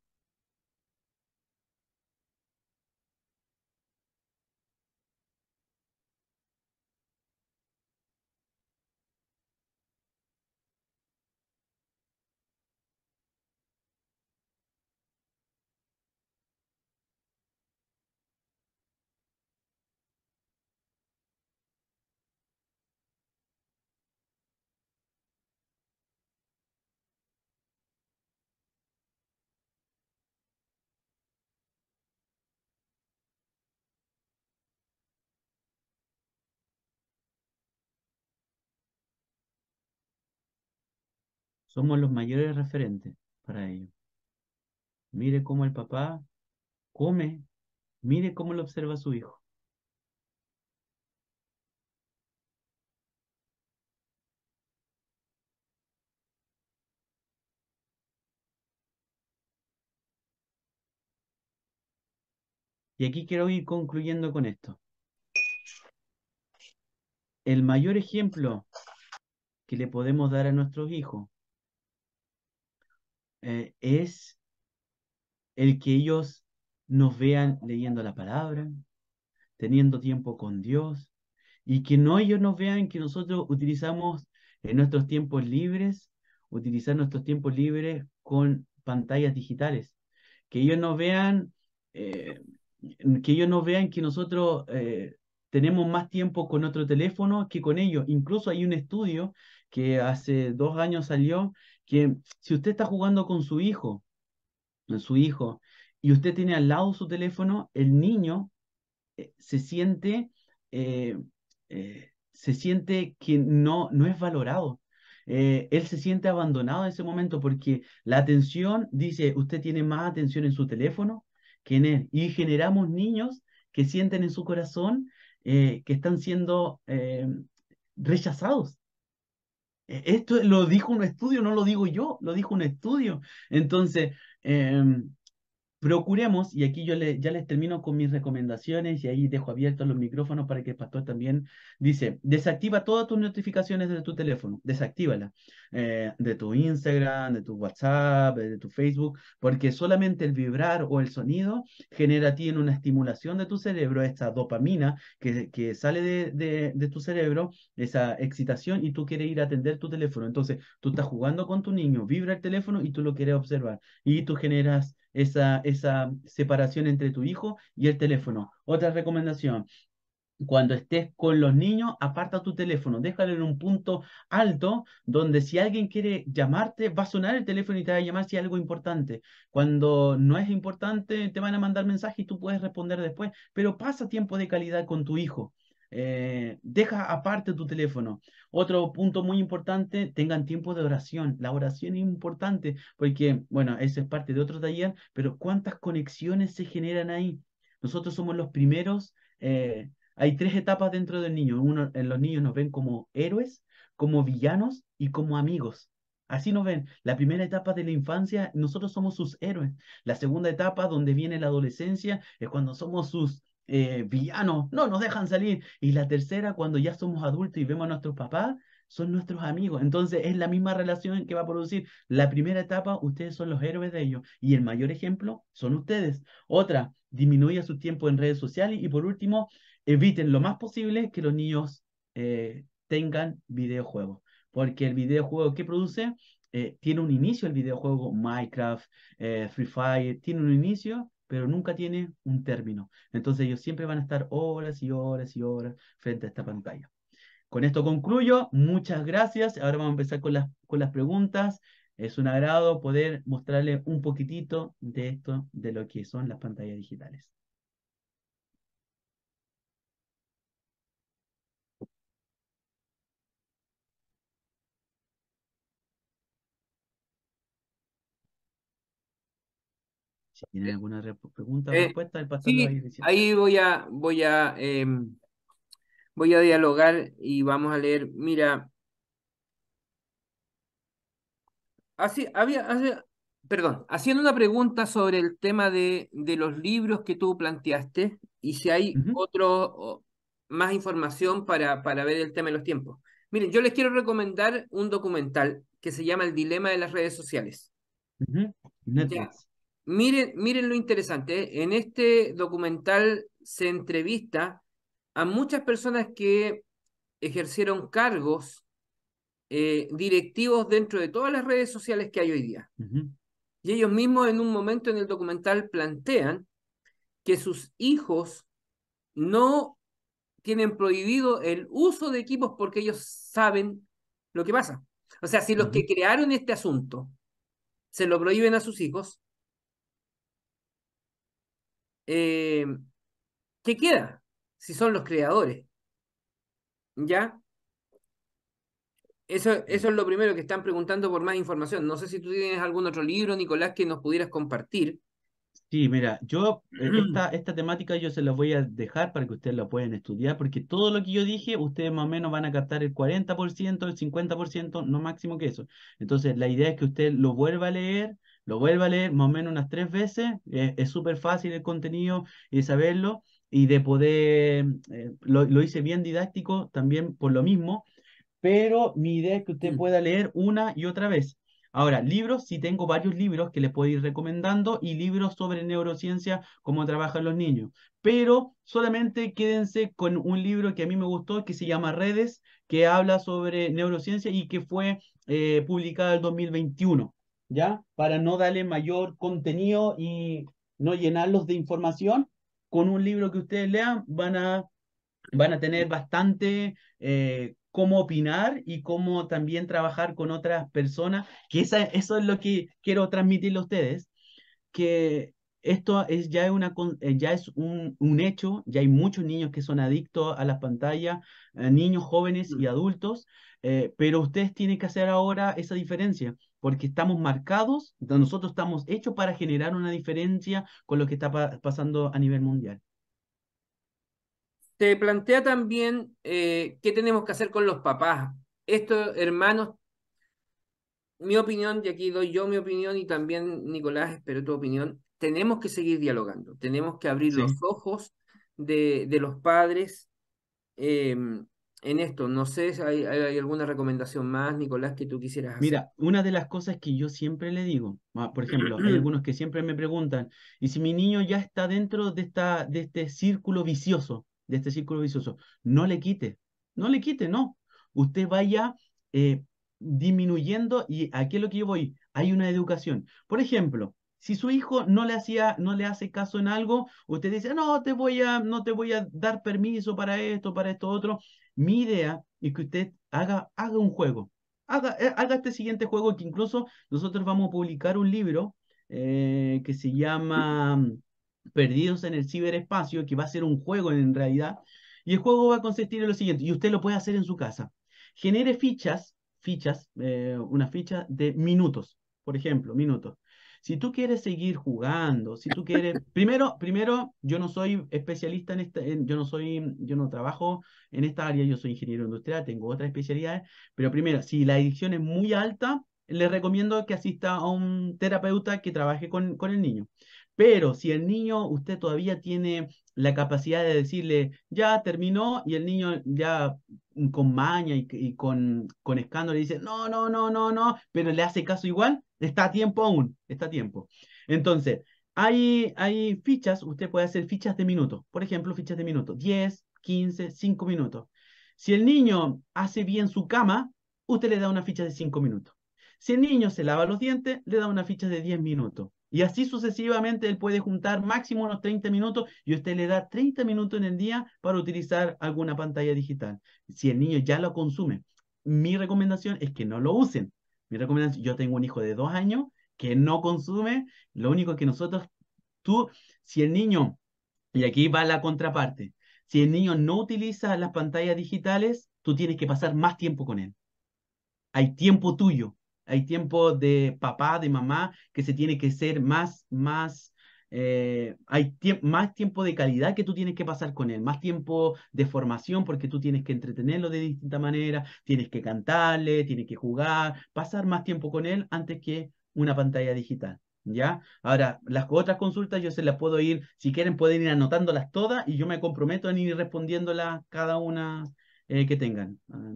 Somos los mayores referentes para ellos. Mire cómo el papá come, mire cómo lo observa su hijo. Y aquí quiero ir concluyendo con esto. El mayor ejemplo que le podemos dar a nuestros hijos eh, es el que ellos nos vean leyendo la palabra, teniendo tiempo con Dios, y que no ellos nos vean que nosotros utilizamos en nuestros tiempos libres, utilizar nuestros tiempos libres con pantallas digitales, que ellos nos vean, eh, que ellos nos vean que nosotros eh, tenemos más tiempo con otro teléfono que con ellos. Incluso hay un estudio que hace dos años salió que si usted está jugando con su hijo, su hijo, y usted tiene al lado su teléfono, el niño eh, se siente, eh, eh, se siente que no, no es valorado. él se siente abandonado en ese momento porque la atención, dice, usted tiene más atención en su teléfono que en él. Y generamos niños que sienten en su corazón que están siendo rechazados e-, esto lo dijo un estudio, no lo digo yo, lo dijo un estudio. Entonces, em, procuremos, y aquí yo ya les termino con mis recomendaciones y ahí dejo abiertos los micrófonos para que el pastor también dice, desactiva todas tus notificaciones de tu teléfono, desactívalas, eh, de tu Instagram, de tu WhatsApp, de tu Facebook, porque solamente el vibrar o el sonido genera a ti en una estimulación de tu cerebro esta dopamina que, sale de, de tu cerebro, esa excitación y tú quieres ir a atender tu teléfono. Entonces, tú estás jugando con tu niño, vibra el teléfono y tú lo quieres observar y tú generas esa, separación entre tu hijo y el teléfono. Otra recomendación, cuando estés con los niños, aparta tu teléfono, déjalo en un punto alto donde si alguien quiere llamarte, va a sonar el teléfono y te va a llamar si algo importante. Cuando no es importante, te van a mandar mensaje y tú puedes responder después, pero pasa tiempo de calidad con tu hijo. Eh, deja aparte tu teléfono. Otro punto muy importante, tengan tiempo de oración. La oración es importante porque, bueno, eso es parte de otro taller, pero ¿cuántas conexiones se generan ahí? Nosotros somos los primeros. Eh, hay tres etapas dentro del niño. Uno, en eh, los niños nos ven como héroes, como villanos y como amigos. Así nos ven. La primera etapa de la infancia, nosotros somos sus héroes. La segunda etapa, donde viene la adolescencia, es cuando somos sus eh, villanos, no nos dejan salir. Y la tercera, cuando ya somos adultos y vemos a nuestros papás, son nuestros amigos. Entonces es la misma relación que va a producir. La primera etapa, ustedes son los héroes de ellos. Y el mayor ejemplo son ustedes. Otra, disminuya su tiempo en redes sociales. Y por último, eviten lo más posible que los niños eh, tengan videojuegos. Porque el videojuego que produce eh, tiene un inicio el videojuego Minecraft, Free Fire, tiene un inicio pero nunca tiene un término. Entonces ellos siempre van a estar horas y horas y horas frente a esta pantalla. Con esto concluyo. Muchas gracias. Ahora vamos a empezar con las, con las preguntas. Es un agrado poder mostrarle un poquitito de esto, de lo que son las pantallas digitales. Si tienen alguna pregunta o eh, respuesta, el pastor Ahí voy a, voy a, em, voy a dialogar y vamos a leer. Mira, así había, perdón, haciendo una pregunta sobre el tema de, los libros que tú planteaste y si hay otro más información para, para ver el tema de los tiempos. Miren, yo les quiero recomendar un documental que se llama El dilema de las redes sociales miren, lo interesante, ¿eh? en este documental se entrevista a muchas personas que ejercieron cargos eh, directivos dentro de todas las redes sociales que hay hoy día. Y ellos mismos en un momento en el documental plantean que sus hijos no tienen prohibido el uso de equipos porque ellos saben lo que pasa. O sea, si los que crearon este asunto se lo prohíben a sus hijos, eh, ¿qué queda si son los creadores? ¿Ya? Eso, eso es lo primero que están preguntando por más información. No sé si tú tienes algún otro libro, Nicolás, que nos pudieras compartir. Sí, mira, yo eh, esta, esta temática yo se la voy a dejar para que ustedes la puedan estudiar, porque todo lo que yo dije, ustedes más o menos van a captar el 40%, el 50%, no máximo que eso. Entonces, la idea es que usted lo vuelva a leer, lo vuelva a leer más o menos unas tres veces, eh, es súper fácil el contenido y saberlo, y de poder, eh, lo, hice bien didáctico también por lo mismo, pero mi idea es que usted mm. pueda leer una y otra vez. Ahora, libros, sí tengo varios libros que les puedo ir recomendando y libros sobre neurociencia, cómo trabajan los niños. Pero solamente quédense con un libro que a mí me gustó, que se llama Redes, que habla sobre neurociencia y que fue eh, publicado en el 2021. ¿ya? Para no darle mayor contenido y no llenarlos de información, con un libro que ustedes lean van a, van a tener bastante eh, cómo opinar y cómo también trabajar con otras personas, que eso es lo que quiero transmitirle a ustedes, que esto es ya, es una, eh, ya es un, hecho, ya hay muchos niños que son adictos a las pantallas, eh, niños jóvenes y mm. adultos, pero ustedes tienen que hacer ahora esa diferencia porque estamos marcados, nosotros estamos hechos para generar una diferencia con lo que está pasando a nivel mundial. Te plantea también eh, qué tenemos que hacer con los papás. Esto, hermanos, mi opinión, y aquí doy yo mi opinión y también Nicolás, espero tu opinión, tenemos que seguir dialogando, tenemos que abrir los ojos de, los padres. Em, en esto, no sé, si ¿hay, alguna recomendación más, Nicolás, que tú quisieras hacer? Mira, una de las cosas que yo siempre le digo, ah, por ejemplo, hay algunos que siempre me preguntan, ¿y si mi niño ya está dentro de, esta, de este círculo vicioso? De este círculo vicioso, no le quite, no le quite, no. Usted vaya eh, disminuyendo y aquí es lo que yo voy, hay una educación. Por ejemplo, si su hijo no le hacía, no le hace caso en algo, usted dice, no te voy a, no te voy a dar permiso para esto, para esto otro. Mi idea es que usted haga, haga un juego, haga, eh, haga este siguiente juego que incluso nosotros vamos a publicar un libro eh, que se llama mm, Perdidos en el Ciberespacio, que va a ser un juego en realidad, y el juego va a consistir en lo siguiente, y usted lo puede hacer en su casa. Genere fichas, fichas, eh, una ficha de minutos, por ejemplo, minutos. Si tú quieres seguir jugando, si tú quieres, primero, primero, yo no soy especialista en esta, yo no soy, yo no trabajo en esta área, yo soy ingeniero industrial, tengo otras especialidades, pero primero, si la adicción es muy alta, le recomiendo que asista a un terapeuta que trabaje con, con el niño. Pero si el niño, usted todavía tiene la capacidad de decirle, ya terminó, y el niño ya con maña y, con, con escándalo le dice, no, no, no, no, no, pero le hace caso igual, está a tiempo aún, está a tiempo. Entonces, hay, hay fichas, usted puede hacer fichas de minutos, por ejemplo, fichas de minutos, 10, 15, 5 minutos. Si el niño hace bien su cama, usted le da una ficha de 5 minutos. Si el niño se lava los dientes, le da una ficha de 10 minutos. Y así sucesivamente él puede juntar máximo unos 30 minutos y usted le da 30 minutos en el día para utilizar alguna pantalla digital. Si el niño ya lo consume, mi recomendación es que no lo usen. Mi recomendación, yo tengo un hijo de dos años que no consume, lo único que nosotros, tú, si el niño, y aquí va la contraparte, si el niño no utiliza las pantallas digitales, tú tienes que pasar más tiempo con él. Hay tiempo tuyo, hay tiempo de papá, de mamá, que se tiene que ser más, más, eh, hay más tiempo de calidad que tú tienes que pasar con él, más tiempo de formación porque tú tienes que entretenerlo de distinta manera, tienes que cantarle, tienes que jugar, pasar más tiempo con él antes que una pantalla digital. ¿Ya? Ahora, las otras consultas yo se las puedo ir, si quieren pueden ir anotándolas todas y yo me comprometo en ir respondiéndolas cada una eh, que tengan. Ah,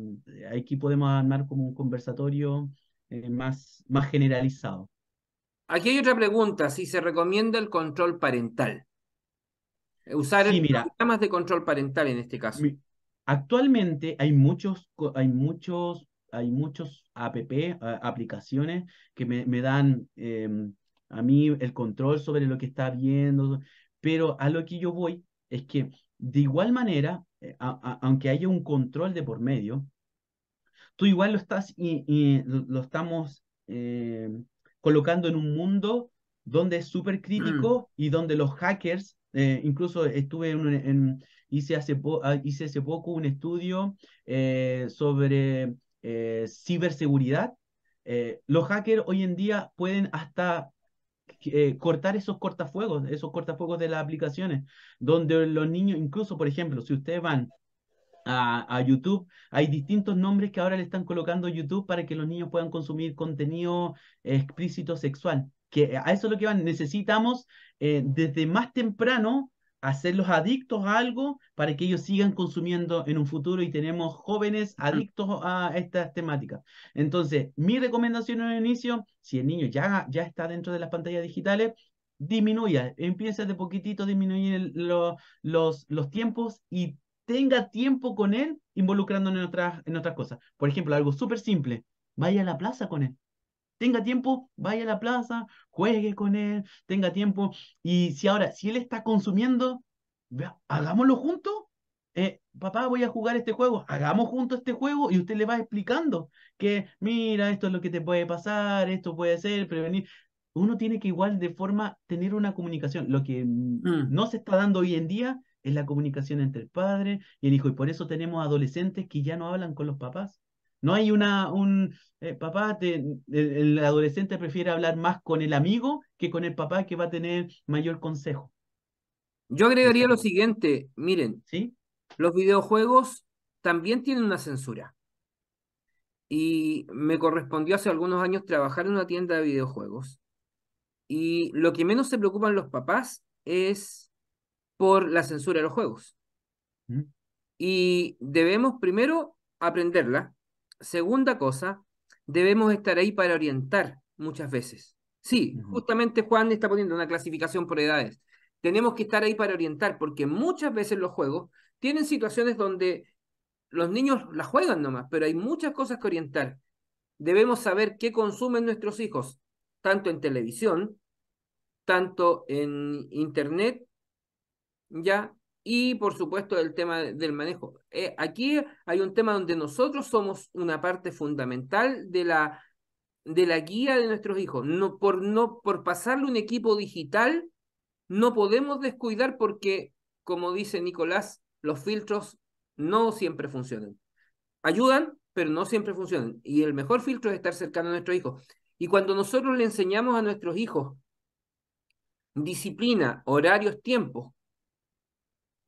aquí podemos armar como un conversatorio eh, más, más generalizado. Aquí hay otra pregunta, si se recomienda el control parental. Eh, usar sí, mira, programas de control parental en este caso. Actualmente hay muchos, hay muchos, hay muchos app, aplicaciones que me, dan em, a mí el control sobre lo que está viendo, pero a lo que yo voy es que de igual manera, eh, aunque haya un control de por medio, tú igual lo estás y, lo estamos eh, colocando en un mundo donde es súper crítico mm. y donde los hackers, eh, incluso estuve en, ah, hice, hace poco un estudio eh, sobre ciberseguridad. los hackers hoy en día pueden hasta cortar esos cortafuegos, esos cortafuegos de las aplicaciones, donde los niños, incluso, por ejemplo, si ustedes van a, YouTube. Hay distintos nombres que ahora le están colocando YouTube para que los niños puedan consumir contenido explícito sexual. Que a eso es lo que van. Necesitamos eh, desde más temprano hacerlos adictos a algo para que ellos sigan consumiendo en un futuro y tenemos jóvenes mm. adictos a estas temáticas. Entonces, mi recomendación en el inicio, si el niño ya, ya está dentro de las pantallas digitales, disminuya, empieza de poquitito a disminuir los, los tiempos y tenga tiempo con él involucrándonos en otras, en otras cosas. Por ejemplo, algo súper simple, vaya a la plaza con él. Tenga tiempo, vaya a la plaza, juegue con él, tenga tiempo. Y si ahora, si él está consumiendo, hagámoslo juntos. Eh, papá, voy a jugar este juego, hagamos juntos este juego y usted le va explicando que, mira, esto es lo que te puede pasar, esto puede ser, prevenir. Uno tiene que igual de forma tener una comunicación. Lo que mm. no se está dando hoy en día es la comunicación entre el padre y el hijo. Y por eso tenemos adolescentes que ya no hablan con los papás. No hay una, un eh, papá, el, eh, el, adolescente prefiere hablar más con el amigo que con el papá que va a tener mayor consejo. Yo agregaría lo siguiente, miren, ¿Sí? los videojuegos también tienen una censura. Y me correspondió hace algunos años trabajar en una tienda de videojuegos. Y lo que menos se preocupan los papás es por la censura de los juegos. Y debemos primero aprenderla. Segunda cosa, debemos estar ahí para orientar muchas veces. Sí, justamente Juan está poniendo una clasificación por edades. Tenemos que estar ahí para orientar, porque muchas veces los juegos tienen situaciones donde los niños las juegan nomás, pero hay muchas cosas que orientar. Debemos saber qué consumen nuestros hijos, tanto en televisión, tanto en internet ¿ya? Y por supuesto el tema del manejo. Eh, aquí hay un tema donde nosotros somos una parte fundamental de la, de la guía de nuestros hijos. No, por, no, por pasarle un equipo digital, no podemos descuidar porque, como dice Nicolás, los filtros no siempre funcionan. Ayudan, pero no siempre funcionan. Y el mejor filtro es estar cercano a nuestros hijos. Y cuando nosotros le enseñamos a nuestros hijos disciplina, horarios, tiempos,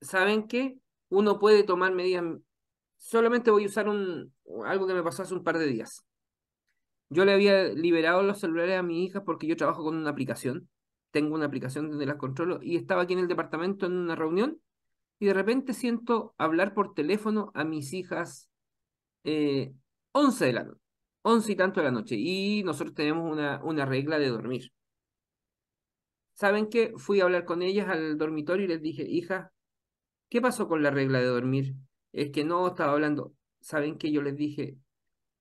¿saben qué? Uno puede tomar medidas. Solamente voy a usar un, algo que me pasó hace un par de días. Yo le había liberado los celulares a mi hija porque yo trabajo con una aplicación. Tengo una aplicación donde las controlo y estaba aquí en el departamento en una reunión y de repente siento hablar por teléfono a mis hijas 11 eh, de la noche, 11 y tanto de la noche. Y nosotros tenemos una, una regla de dormir. ¿Saben qué? Fui a hablar con ellas al dormitorio y les dije, hija, ¿Qué pasó con la regla de dormir? Es que no estaba hablando. ¿Saben que yo les dije?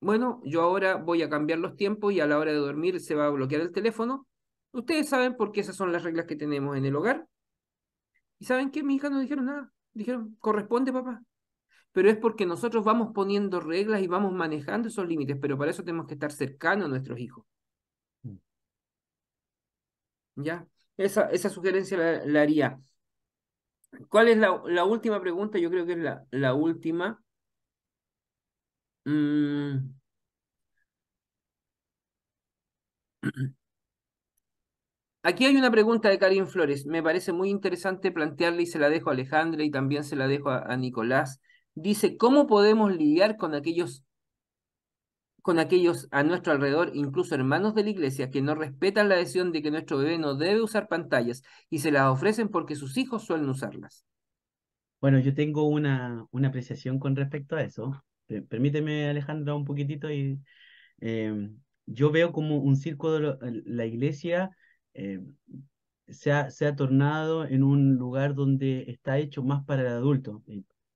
Bueno, yo ahora voy a cambiar los tiempos y a la hora de dormir se va a bloquear el teléfono. Ustedes saben por qué esas son las reglas que tenemos en el hogar. ¿Y saben qué? Mis hijas no dijeron nada. Dijeron, corresponde, papá. Pero es porque nosotros vamos poniendo reglas y vamos manejando esos límites, pero para eso tenemos que estar cercanos a nuestros hijos. Mm. ¿Ya? Esa, esa sugerencia la haría. ¿Cuál es la, última pregunta? Yo creo que es la, última. Mm. Aquí hay una pregunta de Karin Flores. Me parece muy interesante plantearle. y se la dejo a Alejandra y también se la dejo a Nicolás. Dice, ¿cómo podemos lidiar con aquellos con aquellos a nuestro alrededor, incluso hermanos de la iglesia, que no respetan la decisión de que nuestro bebé no debe usar pantallas y se las ofrecen porque sus hijos suelen usarlas. Bueno, yo tengo una, una apreciación con respecto a eso. Permíteme, Alejandra, un poquitito. Y, em, yo veo como un circo de la iglesia em, se, ha, tornado en un lugar donde está hecho más para el adulto.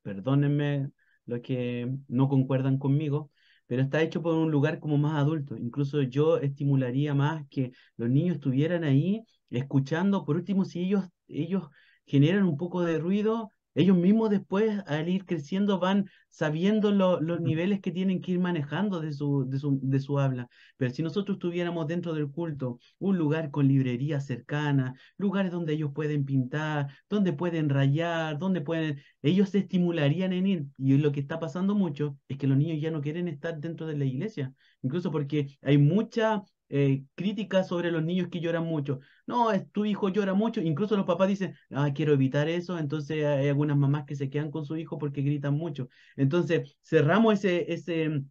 perdónenme los que no concuerdan conmigo, pero está hecho por un lugar como más adulto. Incluso yo estimularía más que los niños estuvieran ahí escuchando, por último, si ellos, ellos generan un poco de ruido, ellos mismos después al ir creciendo van sabiendo los niveles que tienen que ir manejando de su, de, su, de su habla. Pero si nosotros tuviéramos dentro del culto un lugar con librería cercana, lugares donde ellos pueden pintar, donde pueden rayar, donde pueden, ellos se estimularían en ir. Y lo que está pasando mucho es que los niños ya no quieren estar dentro de la iglesia, incluso porque hay mucha eh, críticas sobre los niños que lloran mucho. No, tu hijo llora mucho. Incluso los papás dicen, ah, quiero evitar eso. Entonces hay algunas mamás que se quedan con su hijo porque gritan mucho. Entonces cerramos ese, ese,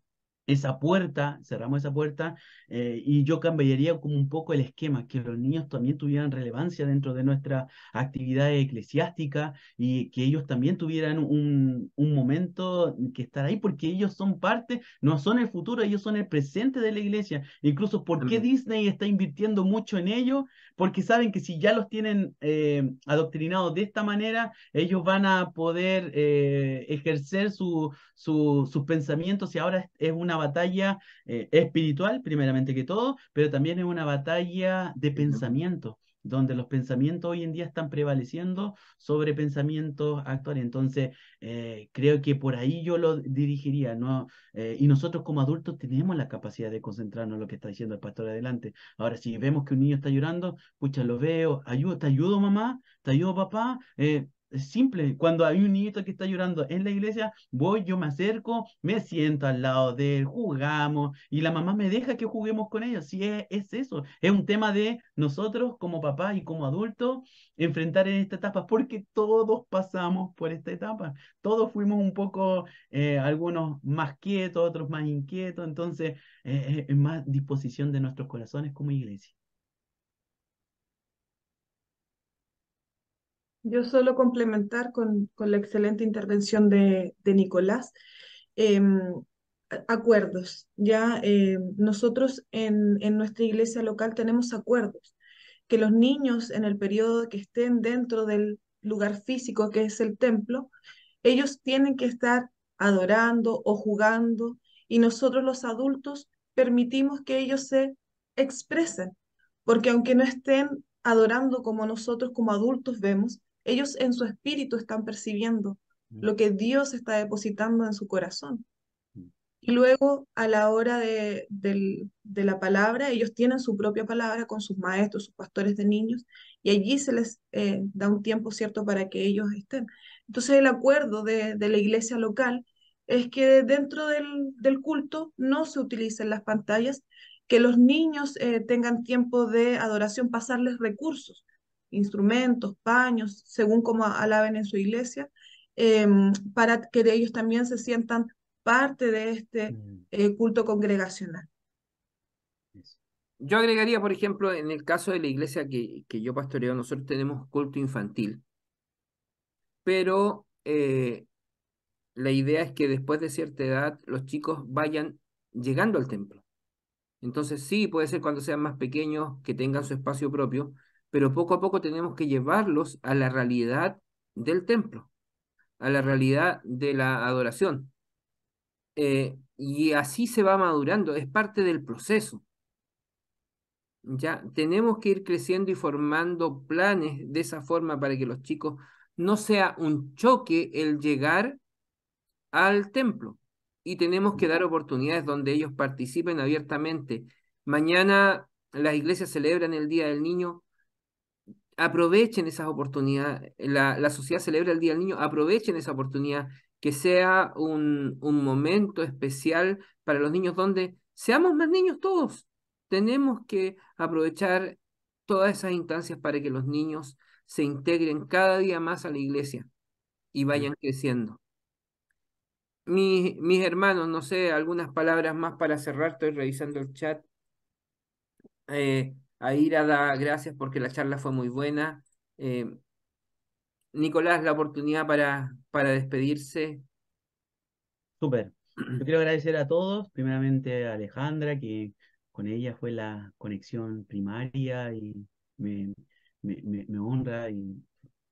esa puerta, cerramos esa puerta eh, y yo cambiaría como un poco el esquema, que los niños también tuvieran relevancia dentro de nuestra actividad eclesiástica y que ellos también tuvieran un, un momento que estar ahí porque ellos son parte, no son el futuro, ellos son el presente de la iglesia. Incluso, porque Disney está invirtiendo mucho en ello? porque saben que si ya los tienen eh, adoctrinados de esta manera, ellos van a poder eh, ejercer su, sus pensamientos y ahora es una batalla eh, espiritual, primeramente que todo, pero también es una batalla de pensamiento donde los pensamientos hoy en día están prevaleciendo sobre pensamientos actuales. Entonces, eh, creo que por ahí yo lo dirigiría, ¿no? Eh, y nosotros como adultos tenemos la capacidad de concentrarnos en lo que está diciendo el pastor adelante. Ahora, si vemos que un niño está llorando, pucha, lo veo, te ayudo mamá, te ayudo papá, eh, es simple. Cuando hay un niñito que está llorando en la iglesia, voy, yo me acerco, me siento al lado de él, jugamos y la mamá me deja que juguemos con ellos. Sí, es, eso. Es un tema de nosotros como papás y como adultos enfrentar en esta etapa, porque todos pasamos por esta etapa. Todos fuimos un poco, eh, algunos más quietos, otros más inquietos. Entonces, eh, es más disposición de nuestros corazones como iglesia. Yo solo complementar con, con la excelente intervención de, de Nicolás. Em, acuerdos, ya em, nosotros en, en nuestra iglesia local tenemos acuerdos que los niños en el periodo que estén dentro del lugar físico que es el templo, ellos tienen que estar adorando o jugando y nosotros los adultos permitimos que ellos se expresen, porque aunque no estén adorando como nosotros como adultos vemos, ellos en su espíritu están percibiendo mm. lo que Dios está depositando en su corazón. Mm. Y luego, a la hora de, la palabra, ellos tienen su propia palabra con sus maestros, sus pastores de niños, y allí se les eh, da un tiempo cierto para que ellos estén. Entonces, el acuerdo de, la iglesia local es que dentro del, culto no se utilicen las pantallas, que los niños eh, tengan tiempo de adoración, pasarles recursos, instrumentos, paños, según como alaben en su iglesia, em, para que ellos también se sientan parte de este mm. eh, culto congregacional. Yo agregaría, por ejemplo, en el caso de la iglesia que, yo pastoreo, nosotros tenemos culto infantil, pero eh, la idea es que después de cierta edad los chicos vayan llegando al templo. Entonces sí, puede ser cuando sean más pequeños, que tengan su espacio propio, pero poco a poco tenemos que llevarlos a la realidad del templo, a la realidad de la adoración. Eh, y así se va madurando, es parte del proceso. Ya tenemos que ir creciendo y formando planes de esa forma para que los chicos no sea un choque el llegar al templo. Y tenemos que dar oportunidades donde ellos participen abiertamente. Mañana las iglesias celebran el Día del Niño, aprovechen esas oportunidades, la, sociedad celebra el Día del Niño, aprovechen esa oportunidad, que sea un, momento especial para los niños donde seamos más niños todos. Tenemos que aprovechar todas esas instancias para que los niños se integren cada día más a la iglesia y vayan creciendo. Mis, hermanos, no sé, algunas palabras más para cerrar, estoy revisando el chat. Eh, a Ira da gracias porque la charla fue muy buena. Eh, Nicolás, la oportunidad para, para despedirse. Súper. quiero agradecer a todos, primeramente a Alejandra, que con ella fue la conexión primaria y me, me, me honra y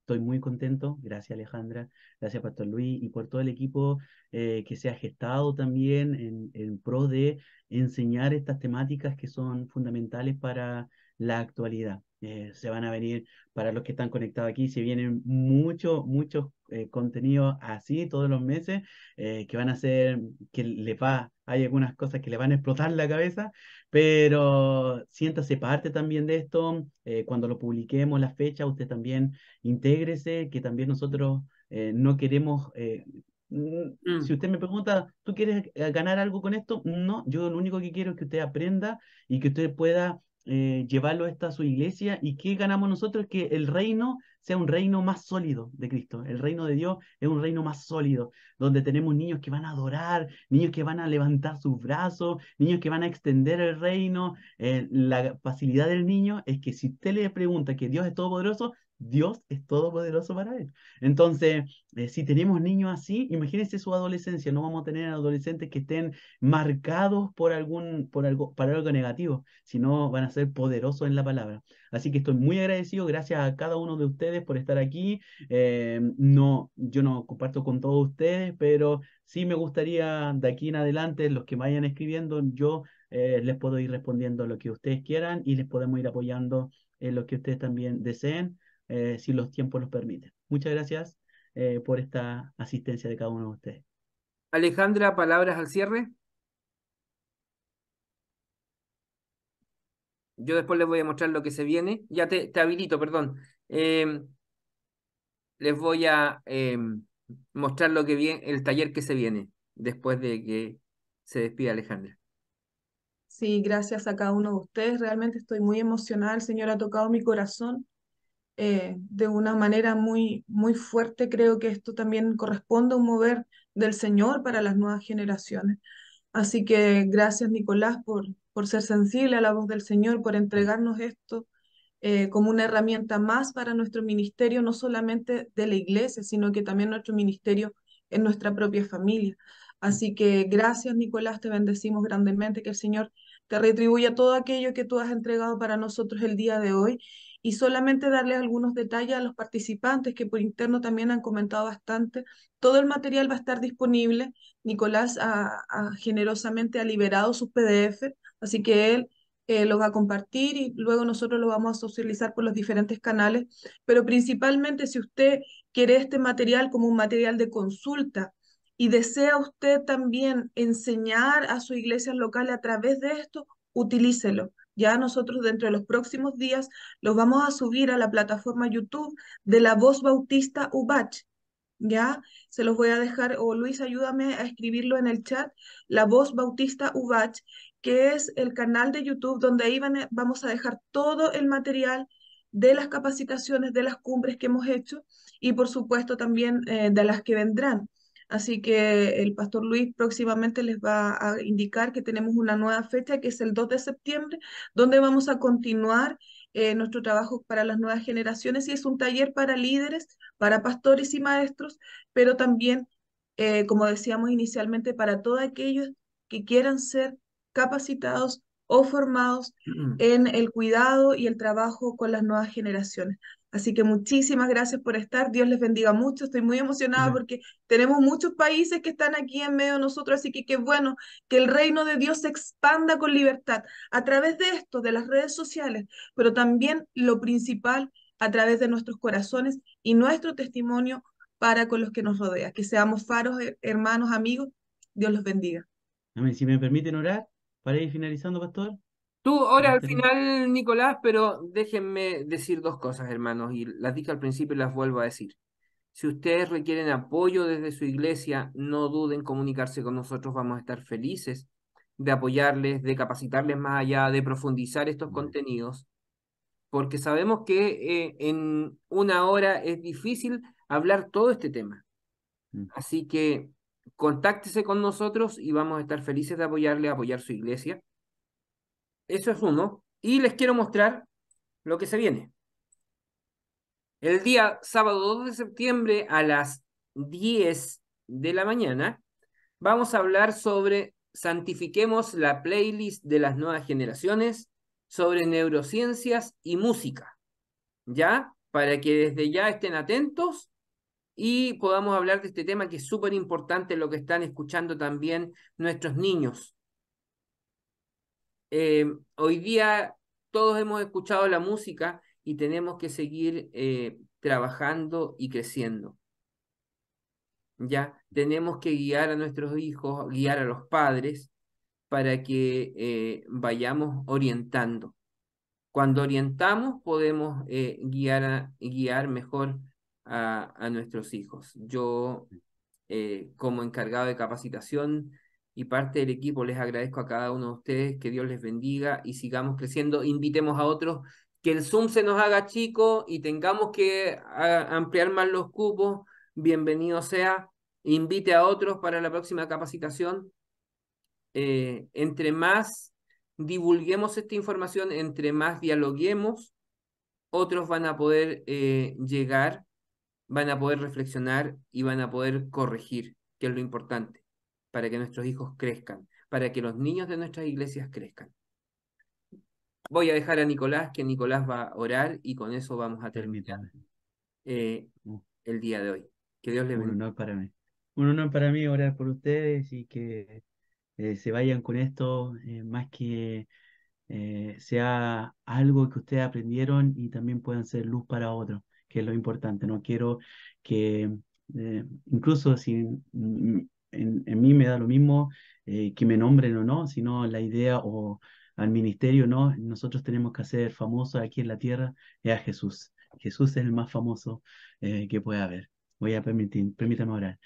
Estoy muy contento, gracias Alejandra, gracias Pastor Luis y por todo el equipo eh, que se ha gestado también en pro de enseñar estas temáticas que son fundamentales para la actualidad. Eh, se van a venir, para los que están conectados aquí, se vienen muchos, muchos eh, contenidos así todos los meses, eh, que van a ser, que le va, hay algunas cosas que le van a explotar la cabeza, pero siéntase parte también de esto, cuando lo publiquemos la fecha, usted también intégrese, que también nosotros no queremos... Si mm. usted me pregunta, ¿tú quieres ganar algo con esto? No, yo lo único que quiero es que usted aprenda y que usted pueda eh, llevarlo esta a su iglesia y qué ganamos nosotros que el reino sea un reino más sólido de Cristo. El reino de Dios es un reino más sólido, donde tenemos niños que van a adorar, niños que van a levantar sus brazos, niños que van a extender el reino. Eh, la facilidad del niño es que si usted le pregunta que Dios es todopoderoso, Dios es todopoderoso para él. Entonces, eh, si tenemos niños así, imagínense su adolescencia, no vamos a tener adolescentes que estén marcados por algún por algo para algo negativo, sino van a ser poderosos en la palabra. Así que estoy muy agradecido, gracias a cada uno de ustedes por estar aquí. Eh, no, yo no comparto con todos ustedes, pero sí me gustaría de aquí en adelante los que me vayan escribiendo, yo eh, les puedo ir respondiendo lo que ustedes quieran y les podemos ir apoyando en lo que ustedes también deseen. Eh, si los tiempos los permiten. Muchas gracias eh, por esta asistencia de cada uno de ustedes. Alejandra, palabras al cierre. Yo después les voy a mostrar lo que se viene. Ya te, habilito, perdón. Em, les voy a em, mostrar lo que viene, el taller que se viene después de que se despida Alejandra. Sí, gracias a cada uno de ustedes. Realmente estoy muy emocional. El Señor ha tocado mi corazón eh, de una manera muy, muy fuerte. Creo que esto también corresponde a un mover del Señor para las nuevas generaciones. Así que gracias Nicolás por, por ser sensible a la voz del Señor, por entregarnos esto eh, como una herramienta más para nuestro ministerio, no solamente de la iglesia, sino que también nuestro ministerio en nuestra propia familia. Así que gracias Nicolás, te bendecimos grandemente, que el Señor te retribuya todo aquello que tú has entregado para nosotros el día de hoy y solamente darles algunos detalles a los participantes que por interno también han comentado bastante. Todo el material va a estar disponible. Nicolás generosamente ha liberado sus PDF, así que él eh, los va a compartir y luego nosotros lo vamos a socializar por los diferentes canales. Pero principalmente si usted quiere este material como un material de consulta, y desea usted también enseñar a su iglesia local a través de esto, utilícelo. Ya nosotros dentro de los próximos días los vamos a subir a la plataforma YouTube de la Voz Bautista UBACH. Ya se los voy a dejar, o Luis, ayúdame a escribirlo en el chat, la Voz Bautista UBACH, que es el canal de YouTube donde ahí vamos a dejar todo el material de las capacitaciones, de las cumbres que hemos hecho y por supuesto también eh, de las que vendrán. Así que el pastor Luis próximamente les va a indicar que tenemos una nueva fecha, que es el 2 de septiembre, donde vamos a continuar eh, nuestro trabajo para las nuevas generaciones y es un taller para líderes, para pastores y maestros, pero también, eh, como decíamos inicialmente, para todos aquellos que quieran ser capacitados o formados mm. en el cuidado y el trabajo con las nuevas generaciones. Así que muchísimas gracias por estar. Dios les bendiga mucho. Estoy muy emocionada porque tenemos muchos países que están aquí en medio de nosotros. Así que qué bueno que el reino de Dios se expanda con libertad a través de esto, de las redes sociales, pero también lo principal a través de nuestros corazones y nuestro testimonio para con los que nos rodea. Que seamos faros, eh, hermanos, amigos. Dios los bendiga. Amén. Si me permiten orar. Para ir finalizando, Pastor. Tú ahora al este final, Nicolás, pero déjenme decir dos cosas, hermanos, y las dije al principio y las vuelvo a decir. Si ustedes requieren apoyo desde su iglesia, no duden en comunicarse con nosotros, vamos a estar felices de apoyarles, de capacitarles más allá, de profundizar estos contenidos, porque sabemos que eh, en una hora es difícil hablar todo este tema. Mm. Así que contáctese con nosotros y vamos a estar felices de apoyarle, apoyar su iglesia. Eso es uno. Y les quiero mostrar lo que se viene. El día sábado 2 de septiembre a las 10 de la mañana vamos a hablar sobre santifiquemos la playlist de las nuevas generaciones, sobre neurociencias y música. ¿Ya? Para que desde ya estén atentos y podamos hablar de este tema que es súper importante, lo que están escuchando también nuestros niños. Eh, hoy día todos hemos escuchado la música y tenemos que seguir eh, trabajando y creciendo. Ya tenemos que guiar a nuestros hijos, guiar a los padres para que eh, vayamos orientando. Cuando orientamos podemos guiar, a, guiar mejor a, nuestros hijos. Yo, eh, como encargado de capacitación y parte del equipo, les agradezco a cada uno de ustedes, que Dios les bendiga y sigamos creciendo, invitemos a otros, que el Zoom se nos haga chico y tengamos que ampliar más los cupos, bienvenido sea, invite a otros para la próxima capacitación. Eh, entre más divulguemos esta información, entre más dialoguemos, otros van a poder eh, llegar van a poder reflexionar y van a poder corregir, que es lo importante, para que nuestros hijos crezcan, para que los niños de nuestras iglesias crezcan. Voy a dejar a Nicolás, que Nicolás va a orar y con eso vamos a terminar eh, mm. el día de hoy. Que Dios le bendiga. Un honor para mí. Un honor para mí orar por ustedes y que eh, se vayan con esto, eh, más que sea algo que ustedes aprendieron y también puedan ser luz para otros que es lo importante. No quiero que, eh, incluso si en, mí me da lo mismo eh, que me nombren o no, sino la idea o al ministerio, no, nosotros tenemos que hacer famoso aquí en la tierra es a Jesús. Jesús es el más famoso eh, que puede haber. Voy a permitir, permítame orar.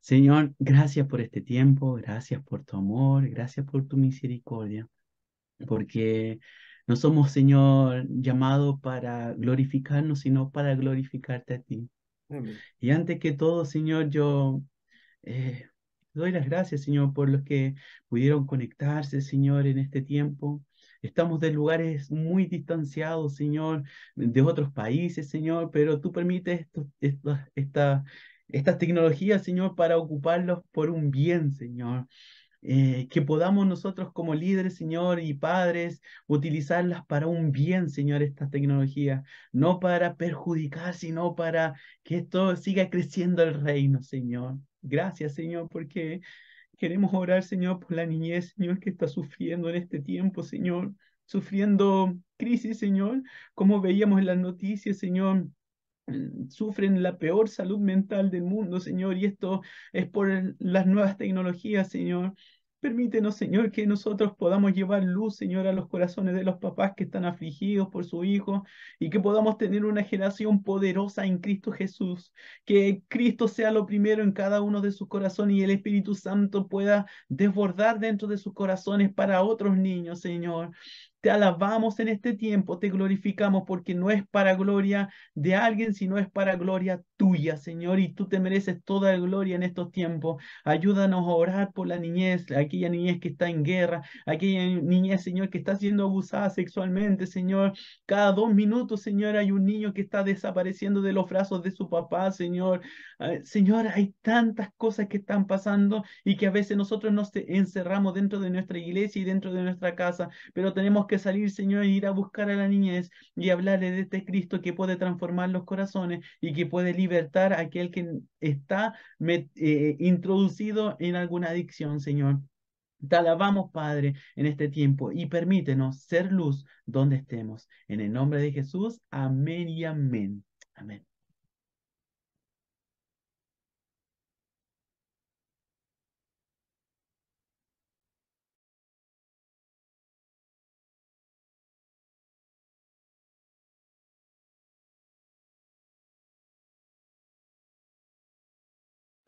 Señor, gracias por este tiempo, gracias por tu amor, gracias por tu misericordia, porque no somos, Señor, llamados para glorificarnos, sino para glorificarte a ti. Y antes que todo, Señor, yo eh, doy las gracias, Señor, por los que pudieron conectarse, Señor, en este tiempo. Estamos de lugares muy distanciados, Señor, de otros países, Señor, pero tú permites esta, estas tecnologías, Señor, para ocuparlos por un bien, Señor. Eh, que podamos nosotros como líderes, Señor, y padres, utilizarlas para un bien, Señor, estas tecnologías, no para perjudicar, sino para que esto siga creciendo el reino, Señor. Gracias, Señor, porque queremos orar, Señor, por la niñez, Señor, que está sufriendo en este tiempo, Señor, sufriendo crisis, Señor, como veíamos en las noticias, Señor, mm, sufren la peor salud mental del mundo, Señor, y esto es por las nuevas tecnologías, Señor. Permítenos, Señor, que nosotros podamos llevar luz, Señor, a los corazones de los papás que están afligidos por su hijo y que podamos tener una generación poderosa en Cristo Jesús. Que Cristo sea lo primero en cada uno de sus corazones y el Espíritu Santo pueda desbordar dentro de sus corazones para otros niños, Señor te alabamos en este tiempo, te glorificamos porque no es para gloria de alguien, sino es para gloria tuya, Señor, y tú te mereces toda la gloria en estos tiempos. Ayúdanos a orar por la niñez, aquella niñez que está en guerra, aquella niñez, Señor, que está siendo abusada sexualmente, Señor. Cada dos minutos, Señor, hay un niño que está desapareciendo de los brazos de su papá, Señor señor, hay tantas cosas que están pasando y que a veces nosotros nos encerramos dentro de nuestra iglesia y dentro de nuestra casa, pero tenemos que salir, Señor, e ir a buscar a la niñez y hablarle de este Cristo que puede transformar los corazones y que puede libertar a aquel que está eh, introducido en alguna adicción, Señor. Te alabamos, Padre, en este tiempo y permítenos ser luz donde estemos. En el nombre de Jesús, amén y amén. Amén.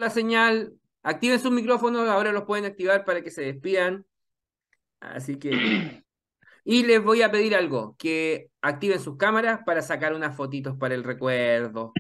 la señal, activen sus micrófonos, ahora los pueden activar para que se despidan. Así que... Y les voy a pedir algo, que activen sus cámaras para sacar unas fotitos para el recuerdo.